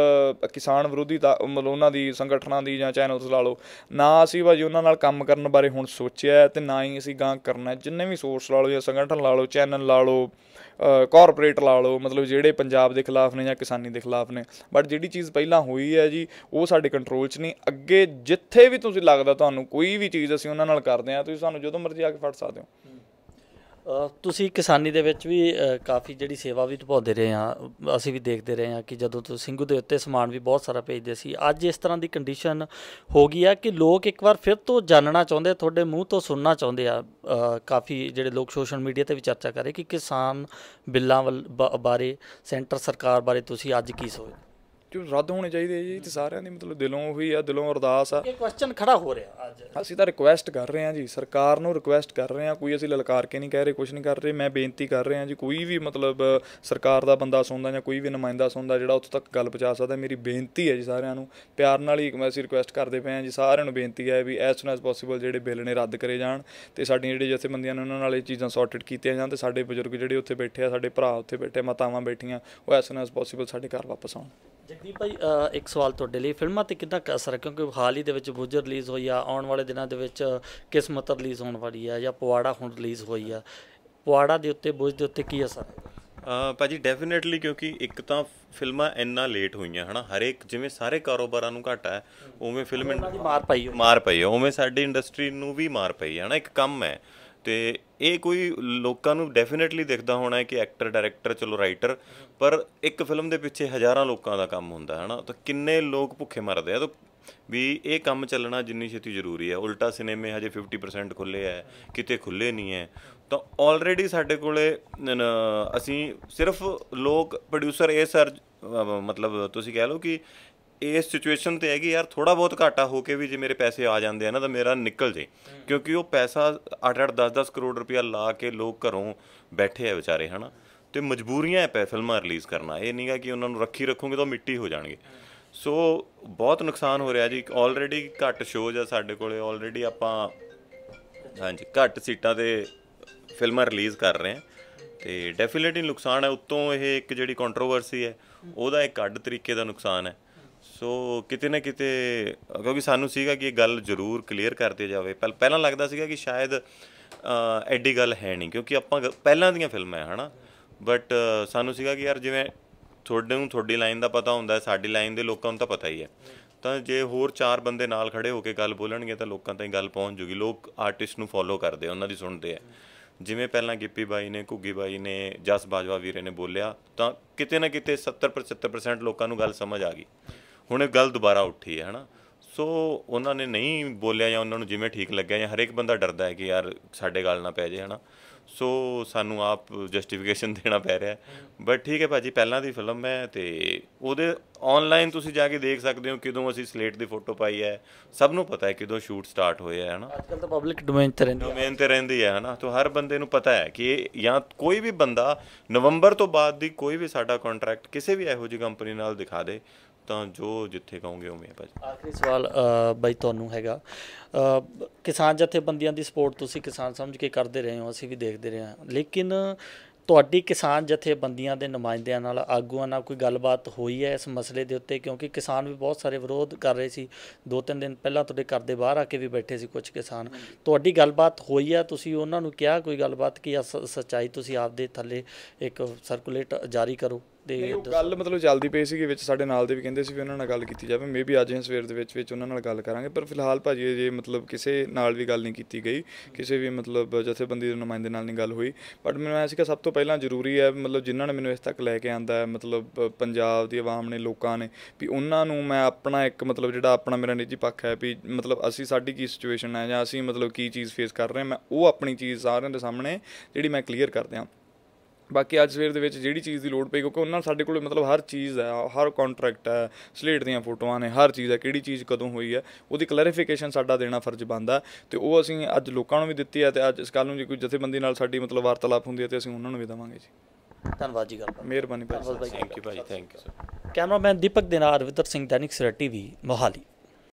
ਕਿਸਾਨ ਵਿਰੋਧੀ ਤਾਂ ਮਤਲਬ ਉਹਨਾਂ ਦੀ ਸੰਗਠਨਾਂ ਦੀ ਜਾਂ ਚੈਨਲਸ ਲਾ ਲਓ ਨਾ ਅਸੀਂ ਵਾਜੀ ਉਹਨਾਂ ਨਾਲ ਕੰਮ ਕਰਨ ਬਾਰੇ ਹੁਣ ਸੋਚਿਆ ਤੇ ਨਾ ਹੀ ਅਸੀਂ ਗਾਂ ਕਰਨਾ ਜਿੰਨੇ ਵੀ ਸੋਰਸ ਲਾ ਲਓ ਜਾਂ ਸੰਗਠਨ ਲਾ ਲਓ ਚੈਨਲ ਲਾ ਲਓ ਕਾਰਪੋਰੇਟ ਲਾ ਲਓ ਮਤਲਬ ਜਿਹੜੇ ਪੰਜਾਬ ਦੇ ਖਿਲਾਫ ਨੇ ਜਾਂ ਕਿਸਾਨੀ ਦੇ ਖਿਲਾਫ ਨੇ ਬਟ ਜਿਹੜੀ ਚੀਜ਼ ਪਹਿਲਾਂ ਹੋਈ ਹੈ ਜੀ ਉਹ ਸਾਡੇ ਕੰਟਰੋਲ 'ਚ ਨਹੀਂ ਅੱਗੇ ਜਿੱਥੇ ਵੀ ਤੁਸੀਂ ਲੱਗਦਾ ਤੁਹਾਨੂੰ ਕੋਈ ਵੀ ਚੀਜ਼ ਅਸੀਂ ਉਹਨਾਂ ਨਾਲ ਕਰਦੇ ਆ ਤੁਸੀਂ ਸਾਨੂੰ ਜਦੋਂ ਮਰਜ਼ੀ ਆ ਕੇ ਫੜ ਸਕਦੇ ਹੋ ਤੁਸੀਂ ਕਿਸਾਨੀ ਦੇ ਵਿੱਚ ਵੀ ਕਾਫੀ ਜਿਹੜੀ ਸੇਵਾ ਵੀ ਨਿਭਾਉਂਦੇ ਰਹੇ ਆ ਅਸੀਂ ਵੀ ਦੇਖਦੇ ਰਹੇ ਆ ਕਿ ਜਦੋਂ ਤੋਂ ਸਿੰਘੂ ਦੇ ਉੱਤੇ ਸਮਾਨ ਵੀ ਬਹੁਤ ਸਾਰਾ ਭੇਜਦੇ ਸੀ ਅੱਜ ਇਸ ਤਰ੍ਹਾਂ ਦੀ ਕੰਡੀਸ਼ਨ ਹੋ ਗਈ ਆ ਕਿ ਲੋਕ ਇੱਕ ਵਾਰ ਫਿਰ ਤੋਂ ਜਾਣਨਾ ਚਾਹੁੰਦੇ ਤੁਹਾਡੇ ਮੂੰਹ ਤੋਂ ਸੁਣਨਾ ਚਾਹੁੰਦੇ ਆ ਕਾਫੀ ਜਿਹੜੇ ਲੋਕ ਸੋਸ਼ਲ ਮੀਡੀਆ ਤੇ ਵੀ ਚਰਚਾ ਕਰ ਰਹੇ ਕਿ ਕਿਸਾਨ ਬਿੱਲਾਂ ਬਾਰੇ ਸੈਂਟਰ ਸਰਕਾਰ ਬਾਰੇ ਤੁਸੀਂ ਅੱਜ ਕੀ ਸੋਚਦੇ ਜੋ ਰੱਦ ਹੋਣੇ ਚਾਹੀਦੇ ਜੀ ਤੇ ਸਾਰਿਆਂ ਦੀ ਮਤਲਬ ਦਿਲੋਂ ਉਹੀ ਆ ਦਿਲੋਂ ਅਰਦਾਸ ਆ ਇਹ ਕੁਐਸਚਨ ਖੜਾ ਹੋ ਰਿਹਾ ਅੱਜ ਅਸੀਂ ਤਾਂ ਰਿਕੁਐਸਟ ਕਰ ਰਹੇ ਹਾਂ ਜੀ ਸਰਕਾਰ ਨੂੰ ਰਿਕੁਐਸਟ ਕਰ ਰਹੇ ਹਾਂ ਕੋਈ ਅਸੀਂ ਲਲਕਾਰ ਕੇ ਨਹੀਂ ਕਹਿ ਰਹੇ ਕੁਝ ਨਹੀਂ ਕਰ ਰਹੇ ਮੈਂ ਬੇਨਤੀ ਕਰ ਰਹੇ ਹਾਂ ਜੀ ਕੋਈ ਵੀ ਮਤਲਬ ਸਰਕਾਰ ਦਾ ਬੰਦਾ ਸੁਣਦਾ ਜਾਂ ਕੋਈ ਵੀ ਨੁਮਾਇੰਦਾ ਸੁਣਦਾ ਜਿਹੜਾ ਉੱਥੋਂ ਤੱਕ ਗੱਲ ਪਹੁੰਚਾ ਸਕਦਾ ਮੇਰੀ ਬੇਨਤੀ ਹੈ ਜੀ ਸਾਰਿਆਂ ਨੂੰ ਪਿਆਰ ਨਾਲ ਹੀ ਅਸੀਂ ਰਿਕੁਐਸਟ ਕਰਦੇ ਪਏ ਹਾਂ ਜੀ ਸਾਰਿਆਂ ਨੂੰ ਬੇਨਤੀ ਹੈ ਵੀ ਐਸ ਸੂਨ ਐਸ ਪੋਸੀਬਲ ਜਿਹੜੇ ਬਿੱਲ ਨੇ ਰੱਦ ਕਰੇ ਜਾਣ ਤੇ ਸਾਡੀਆਂ ਜਿਹੜੇ ਜਥੇਬੰਦੀਆਂ ਨੇ ਉਹਨਾਂ ਨਾਲ ਇਹ ਚੀਜ਼ਾਂ ਸੌਰਟਡ ਕੀਤੀਆਂ ਜਾਣ ਤੇ ਸਾਡੇ ਬਜ਼ੁਰਗ ਜਿਹੜੇ ਉੱਥੇ ਬੈਠੇ ਆ ਸਾਡੇ ਭਰਾ ਉੱਥੇ ਬੈਠੇ ਮਾਤਾਵਾਂ ਬੈਠੀਆਂ ਉਹ ਐਸ ਸੂਨ ਐਸ ਪੋਸੀਬਲ ਸਾਡੇ ਘਰ ਵਾਪਸ ਆਉਣ ਦੀ ਭਾਈ ਇੱਕ ਸਵਾਲ ਤੁਹਾਡੇ ਲਈ ਫਿਲਮਾਂ ਤੇ ਕਿੰਨਾ ਅਸਰ ਹੈ ਕਿਉਂਕਿ ਹਾਲ ਹੀ ਦੇ ਵਿੱਚ ਗੁੱਜਰ ਰਿਲੀਜ਼ ਹੋਈ ਆ ਆਉਣ ਵਾਲੇ ਦਿਨਾਂ ਦੇ ਵਿੱਚ ਕਿਸਮਤ ਰਿਲੀਜ਼ ਹੋਣ ਵਾਲੀ ਆ ਜਾਂ ਪਵਾੜਾ ਹੁਣ ਰਿਲੀਜ਼ ਹੋਈ ਆ ਪਵਾੜਾ ਦੇ ਉੱਤੇ ਬੁੱਜ ਦੇ ਉੱਤੇ ਕੀ ਅਸਰ ਹੈ ਭਾਜੀ ਡੈਫੀਨਿਟਲੀ ਕਿਉਂਕਿ ਇੱਕ ਤਾਂ ਫਿਲਮਾਂ ਇੰਨਾ ਲੇਟ ਹੋਈਆਂ ਹਨਾ ਹਰੇਕ ਜਿਵੇਂ ਸਾਰੇ ਕਾਰੋਬਾਰਾਂ ਨੂੰ ਘਾਟਾ ਹੈ ਉਵੇਂ ਫਿਲਮ ਮਾਰ ਪਈ ਮਾਰ ਪਈ ਹੈ ਉਵੇਂ ਸਾਡੀ ਇੰਡਸਟਰੀ ਨੂੰ ਵੀ ਮਾਰ ਪਈ ਹੈ ਹਨਾ ਇੱਕ ਕੰਮ ਹੈ ਤੇ ਇਹ ਕੋਈ ਲੋਕਾਂ ਨੂੰ ਡੈਫੀਨਿਟਲੀ ਦਿਖਦਾ ਹੋਣਾ ਕਿ ਐਕਟਰ ਡਾਇਰੈਕਟਰ ਚਲੋ ਰਾਈਟਰ ਪਰ ਇੱਕ ਫਿਲਮ ਦੇ ਪਿੱਛੇ ਹਜ਼ਾਰਾਂ ਲੋਕਾਂ ਦਾ ਕੰਮ ਹੁੰਦਾ ਹੈ ਨਾ ਤਾਂ ਕਿੰਨੇ ਲੋਕ ਭੁੱਖੇ ਮਰਦੇ ਆ ਤਾਂ ਵੀ ਇਹ ਕੰਮ ਚੱਲਣਾ ਜਿੰਨੀ ਛੇਤੀ ਜ਼ਰੂਰੀ ਹੈ ਉਲਟਾ ਸਿਨੇਮੇ ਹਜੇ 50% ਖੁੱਲੇ ਆ ਕਿਤੇ ਖੁੱਲੇ ਨਹੀਂ ਹੈ ਤਾਂ ਆਲਰੇਡੀ ਸਾਡੇ ਕੋਲੇ ਅਸੀਂ ਸਿਰਫ ਲੋਕ ਪ੍ਰੋਡਿਊਸਰ ਇਹ ਸਰ ਮਤਲਬ ਤੁਸੀਂ ਕਹਿ ਲਓ ਕਿ ਇਸ ਸਿਚੁਏਸ਼ਨ ਤੇ ਹੈਗੀ ਯਾਰ ਥੋੜਾ ਬਹੁਤ ਘਾਟਾ ਹੋ ਕੇ ਵੀ ਜੇ ਮੇਰੇ ਪੈਸੇ ਆ ਜਾਂਦੇ ਆ ਨਾ ਤਾਂ ਮੇਰਾ ਨਿਕਲ ਜੇ ਕਿਉਂਕਿ ਉਹ ਪੈਸਾ 8-8 10-10 ਕਰੋੜ ਰੁਪਇਆ ਲਾ ਕੇ ਲੋਕ ਘਰੋਂ ਬੈਠੇ ਆ ਵਿਚਾਰੇ ਹਨਾ ਤੇ ਮਜਬੂਰੀਆਂ ਹੈ ਪੈ ਫਿਲਮਾਂ ਰਿਲੀਜ਼ ਕਰਨਾ ਇਹ ਨਹੀਂਗਾ ਕਿ ਉਹਨਾਂ ਨੂੰ ਰੱਖੀ ਰੱਖੋਗੇ ਤਾਂ ਮਿੱਟੀ ਹੋ ਜਾਣਗੇ ਸੋ ਬਹੁਤ ਨੁਕਸਾਨ ਹੋ ਰਿਹਾ ਜੀ ਆਲਰੇਡੀ ਘੱਟ ਸ਼ੋਜ਼ ਆ ਸਾਡੇ ਕੋਲੇ ਆਲਰੇਡੀ ਆਪਾਂ ਹਾਂਜੀ ਘੱਟ ਸੀਟਾਂ ਤੇ ਫਿਲਮਾਂ ਰਿਲੀਜ਼ ਕਰ ਰਹੇ ਹਾਂ ਤੇ ਡੈਫੀਨਿਟਲੀ ਨੁਕਸਾਨ ਹੈ ਉਤੋਂ ਇਹ ਇੱਕ ਜਿਹੜੀ ਕੰਟਰੋਵਰਸੀ ਹੈ ਉਹਦਾ ਇੱਕ ਅੱਡ ਤਰੀਕੇ ਦਾ ਨੁਕਸਾਨ ਹੈ ਸੋ ਕਿਤੇ ਨਾ ਕਿਤੇ ਕਿਉਂਕਿ ਸਾਨੂੰ ਸੀਗਾ ਕਿ ਇਹ ਗੱਲ ਜ਼ਰੂਰ ਕਲੀਅਰ ਕਰਦੇ ਜਾਵੇ ਪਹਿਲਾਂ ਲੱਗਦਾ ਸੀਗਾ ਕਿ ਸ਼ਾਇਦ ਐਡੀ ਗੱਲ ਹੈ ਨਹੀਂ ਕਿਉਂਕਿ ਆਪਾਂ ਪਹਿਲਾਂ ਦੀਆਂ ਫਿਲਮਾਂ ਹੈ ਹਨਾ ਬਟ ਸਾਨੂੰ ਸੀਗਾ ਕਿ ਯਾਰ ਜਿਵੇਂ ਤੁਹਾਡੇ ਨੂੰ ਤੁਹਾਡੀ ਲਾਈਨ ਦਾ ਪਤਾ ਹੁੰਦਾ ਸਾਡੀ ਲਾਈਨ ਦੇ ਲੋਕਾਂ ਨੂੰ ਤਾਂ ਪਤਾ ਹੀ ਹੈ ਤਾਂ ਜੇ ਹੋਰ ਚਾਰ ਬੰਦੇ ਨਾਲ ਖੜੇ ਹੋ ਕੇ ਗੱਲ ਬੋਲਣਗੇ ਤਾਂ ਲੋਕਾਂ ਤਾਈਂ ਗੱਲ ਪਹੁੰਚ ਜੂਗੀ ਲੋਕ ਆਰਟਿਸਟ ਨੂੰ ਫੋਲੋ ਕਰਦੇ ਉਹਨਾਂ ਦੀ ਸੁਣਦੇ ਆ ਜਿਵੇਂ ਪਹਿਲਾਂ ਗਿੱਪੀ ਬਾਈ ਨੇ ਘੁੱਗੀ ਬਾਈ ਨੇ ਜਸ ਬਾਜਵਾ ਵੀਰੇ ਨੇ ਬੋਲਿਆ ਤਾਂ ਕਿਤੇ ਨਾ ਕਿਤੇ 70 75% ਲੋਕਾਂ ਨੂੰ ਗੱਲ ਸਮਝ ਆ ਗਈ ਹੁਣ ਇਹ ਗੱਲ ਦੁਬਾਰਾ ਉੱਠੀ ਹੈ ਹਨਾ ਸੋ ਉਹਨਾਂ ਨੇ ਨਹੀਂ ਬੋਲਿਆ ਜਾਂ ਉਹਨਾਂ ਨੂੰ ਜਿਵੇਂ ਠੀਕ ਲੱਗਿਆ ਜਾਂ ਹਰੇਕ ਬੰਦਾ ਡਰਦਾ ਹੈ ਕਿ ਯਾਰ ਸਾਡੇ ਗੱਲ ਨਾ ਪੈ ਜੇ ਹਨਾ ਸੋ ਸਾਨੂੰ ਆਪ ਜਸਟੀਫਿਕੇਸ਼ਨ ਦੇਣਾ ਪੈ ਰਿਹਾ ਬਟ ਠੀਕ ਹੈ ਭਾਜੀ ਪਹਿਲਾਂ ਦੀ ਫਿਲਮ ਹੈ ਤੇ ਉਹਦੇ ਆਨਲਾਈਨ ਤੁਸੀਂ ਜਾ ਕੇ ਦੇਖ ਸਕਦੇ ਹੋ ਕਿਦੋਂ ਅਸੀਂ ਸਲੇਟ ਦੀ ਫੋਟੋ ਪਾਈ ਹੈ ਸਭ ਨੂੰ ਪਤਾ ਹੈ ਕਿਦੋਂ ਸ਼ੂਟ ਸਟਾਰਟ ਹੋਇਆ ਹੈ ਹਨਾ ਅੱਜਕੱਲ ਤਾਂ ਪਬਲਿਕ ਡੋਮੇਨ ਤੇ ਰਹਿੰਦੀ ਹੈ ਡੋਮੇਨ ਤੇ ਰਹਿੰਦੀ ਹੈ ਹਨਾ ਤਾਂ ਹਰ ਬੰਦੇ ਨੂੰ ਪਤਾ ਹੈ ਕਿ ਜਾਂ ਕੋਈ ਵੀ ਬੰਦਾ ਨਵੰਬਰ ਤੋਂ ਬਾਅਦ ਦੀ ਕੋਈ ਵੀ ਸਾਡਾ ਕੰਟਰੈਕਟ ਕਿਸੇ ਵੀ ਇਹੋ ਜਿਹੀ ਕੰਪਨੀ ਨਾਲ ਦਿਖਾ ਦੇ ਤਾਂ ਜੋ ਜਿੱਥੇ ਕਹੋਗੇ ਉਵੇਂ ਭਾਜੀ ਆਖਰੀ ਸਵਾਲ ਬਾਈ ਤੁਹਾਨੂੰ ਹੈਗਾ ਕਿਸਾਨ ਜਥੇਬੰਦੀਆਂ ਦੀ ਸਪੋਰਟ ਤੁਸੀਂ ਕਿਸਾਨ ਸਮਝ ਕੇ ਕਰਦੇ ਰਹੇ ਹੋ ਅਸੀਂ ਵੀ ਦੇਖਦੇ ਰਹੇ ਹਾਂ ਲੇਕਿਨ ਤੁਹਾਡੀ ਕਿਸਾਨ ਜਥੇਬੰਦੀਆਂ ਦੇ ਨੁਮਾਇੰਦਿਆਂ ਨਾਲ ਆਗੂਆਂ ਨਾਲ ਕੋਈ ਗੱਲਬਾਤ ਹੋਈ ਹੈ ਇਸ ਮਸਲੇ ਦੇ ਉੱਤੇ ਕਿਉਂਕਿ ਕਿਸਾਨ ਵੀ ਬਹੁਤ ਸਾਰੇ ਵਿਰੋਧ ਕਰ ਰਹੇ ਸੀ ਦੋ ਤਿੰਨ ਦਿਨ ਪਹਿਲਾਂ ਤੁਹਾਡੇ ਘਰ ਦੇ ਬਾਹਰ ਆ ਕੇ ਵੀ ਬੈਠੇ ਸੀ ਕੁਝ ਕਿਸਾਨ ਤੁਹਾਡੀ ਗੱਲਬਾਤ ਹੋਈ ਹੈ ਤੁਸੀਂ ਉਹਨਾਂ ਨੂੰ ਕਿਹਾ ਕੋਈ ਗੱਲਬਾਤ ਕੀ ਸੱਚਾਈ ਤੁਸੀਂ ਆਪਦੇ ਥੱਲੇ ਇੱਕ ਸਰਕੂਲੇਟ ਜਾਰੀ ਕਰੋ ਤੇ ਗੱਲ ਮਤਲਬ ਚੱਲਦੀ ਪਈ ਸੀ ਕਿ ਵਿੱਚ ਸਾਡੇ ਨਾਲ ਦੇ ਵੀ ਕਹਿੰਦੇ ਸੀ ਵੀ ਉਹਨਾਂ ਨਾਲ ਗੱਲ ਕੀਤੀ ਜਾਵੇ ਮੇਬੀ ਅੱਜ ਹੀ ਸਵੇਰ ਦੇ ਵਿੱਚ ਵਿੱਚ ਉਹਨਾਂ ਨਾਲ ਗੱਲ ਕਰਾਂਗੇ ਪਰ ਫਿਲਹਾਲ ਭਾਜੀ ਜੇ ਮਤਲਬ ਕਿਸੇ ਨਾਲ ਵੀ ਗੱਲ ਨਹੀਂ ਕੀਤੀ ਗਈ ਕਿਸੇ ਵੀ ਮਤਲਬ ਜਥੇਬੰਦੀ ਦੇ ਨੁਮਾਇੰਦੇ ਨਾਲ ਨਹੀਂ ਗੱਲ ਹੋਈ ਬਟ ਮੈਨੂੰ ਸੀ ਕਿ ਸਭ ਤੋਂ ਪਹਿਲਾਂ ਜ਼ਰੂਰੀ ਹੈ ਮਤਲਬ ਜਿਨ੍ਹਾਂ ਨੇ ਮੈਨੂੰ ਇਸ ਤੱਕ ਲੈ ਕੇ ਆਂਦਾ ਹੈ ਮਤਲਬ ਪੰਜਾਬ ਦੀ ਆਵਾਮ ਨੇ ਲੋਕਾਂ ਨੇ ਵੀ ਉਹਨਾਂ ਨੂੰ ਮੈਂ ਆਪਣਾ ਇੱਕ ਮਤਲਬ ਜਿਹੜਾ ਆਪਣਾ ਮੇਰਾ ਨਿੱਜੀ ਪੱਖ ਹੈ ਵੀ ਮਤਲਬ ਅਸੀਂ ਸਾਡੀ ਕੀ ਸਿਚੁਏਸ਼ਨ ਹੈ ਜਾਂ ਅਸੀਂ ਮਤਲਬ ਕੀ ਚੀਜ਼ ਫੇਸ ਕਰ ਰਹੇ ਹਾਂ ਮੈਂ ਉਹ ਆਪਣੀ ਚੀਜ਼ ਸਾਰਿਆਂ ਦੇ ਸਾਹਮਣੇ ਜਿਹੜੀ ਮੈਂ ਕਲੀਅਰ ਕਰਦੇ ਹਾਂ ਬਾਕੀ ਅੱਜ ਸਵੇਰ ਦੇ ਵਿੱਚ ਜਿਹੜੀ ਚੀਜ਼ ਦੀ ਲੋੜ ਪਈ ਕਿਉਂਕਿ ਉਹਨਾਂ ਸਾਡੇ ਕੋਲ ਮਤਲਬ ਹਰ ਚੀਜ਼ ਹੈ ਹਰ ਕੰਟਰੈਕਟ ਹੈ ਸਲੇਟ ਦੀਆਂ ਫੋਟੋਆਂ ਨੇ ਹਰ ਚੀਜ਼ ਹੈ ਕਿਹੜੀ ਚੀਜ਼ ਕਦੋਂ ਹੋਈ ਹੈ ਉਹਦੀ ਕਲੈਰੀਫਿਕੇਸ਼ਨ ਸਾਡਾ ਦੇਣਾ ਫਰਜ਼ ਬਣਦਾ ਤੇ ਉਹ ਅਸੀਂ ਅੱਜ ਲੋਕਾਂ ਨੂੰ ਵੀ ਦਿੱਤੀ ਹੈ ਤੇ ਅੱਜ ਇਸ ਕੱਲ ਨੂੰ ਜੇ ਕੋਈ ਜਥੇਬੰਦੀ ਨਾਲ ਸਾਡੀ ਮਤਲਬ ਵਾਰਤਾਲਾਪ ਹੁੰਦੀ ਹੈ ਤੇ ਅਸੀਂ ਉਹਨਾਂ ਨੂੰ ਵੀ ਦਵਾਂਗੇ ਜੀ ਧੰਨਵਾਦ ਜੀ ਗੱਲ ਮਿਹਰਬਾਨੀ ਭਾਈ ਥੈਂਕ ਯੂ ਭਾਈ ਥੈਂਕ ਯੂ ਕੈਮਰਾਮੈਨ ਦੀਪਕ ਦਿਨਾਰ ਨਾਲ Singh Dainik sir TV Mohali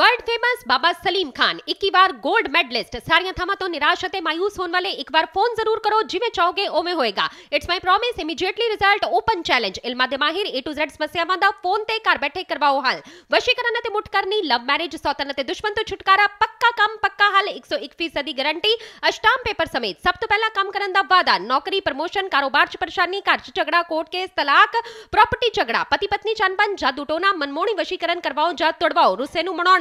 world famous Baba Salim Khan એકી बार गोल्ड मेडलिस्ट सारियां थमा तो निराश थे मायूस होने वाले एक बार फोन जरूर करो जिवे चाहोगे ओवे होएगा it's my promise immediately result open challenge इल्मा दे माहिर ए टू ઝેડ સમસ્યામાં ਦਾ ફોન તે ઘર બેઠે કરવાઓ હાલ વશીકરણ અને મુઠકરની લવ મેરેજ સૌતન અને દુશ્મન તો છુટકારા પક્કા કામ પક્કા હાલ 101% ਦੀ ਗਾਰੰਟੀ ਅਸ਼ਟਾਮ ਪੇਪਰ ਸਮੇਤ ਸਭ ਤੋਂ ਪਹਿਲਾਂ ਕੰਮ ਕਰਨ ਦਾ ਵਾਅਦਾ ਨੌਕਰੀ ਪ੍ਰਮੋਸ਼ਨ ਕਾਰੋਬਾਰ ਚ ਪਰੇਸ਼ਾਨੀ ਘਰ ਚ ਝਗੜਾ ਕੋਰਟ ਕੇਸ ਤਲਾਕ ਪ੍ਰਾਪਰਟੀ ਝਗੜਾ ਪਤੀ ਪਤਨੀ ਚਾਨਪਨ ਜਾਦੂ ਟੋਨਾ ਮਨਮੋਣੀ ਵਸ਼ੀਕਰਨ ਕਰਵਾਓ ਜਾਂ ਤੋੜਵਾਓ ਰੁੱਸੇ ਨੂੰ ਮਨਾਉਣ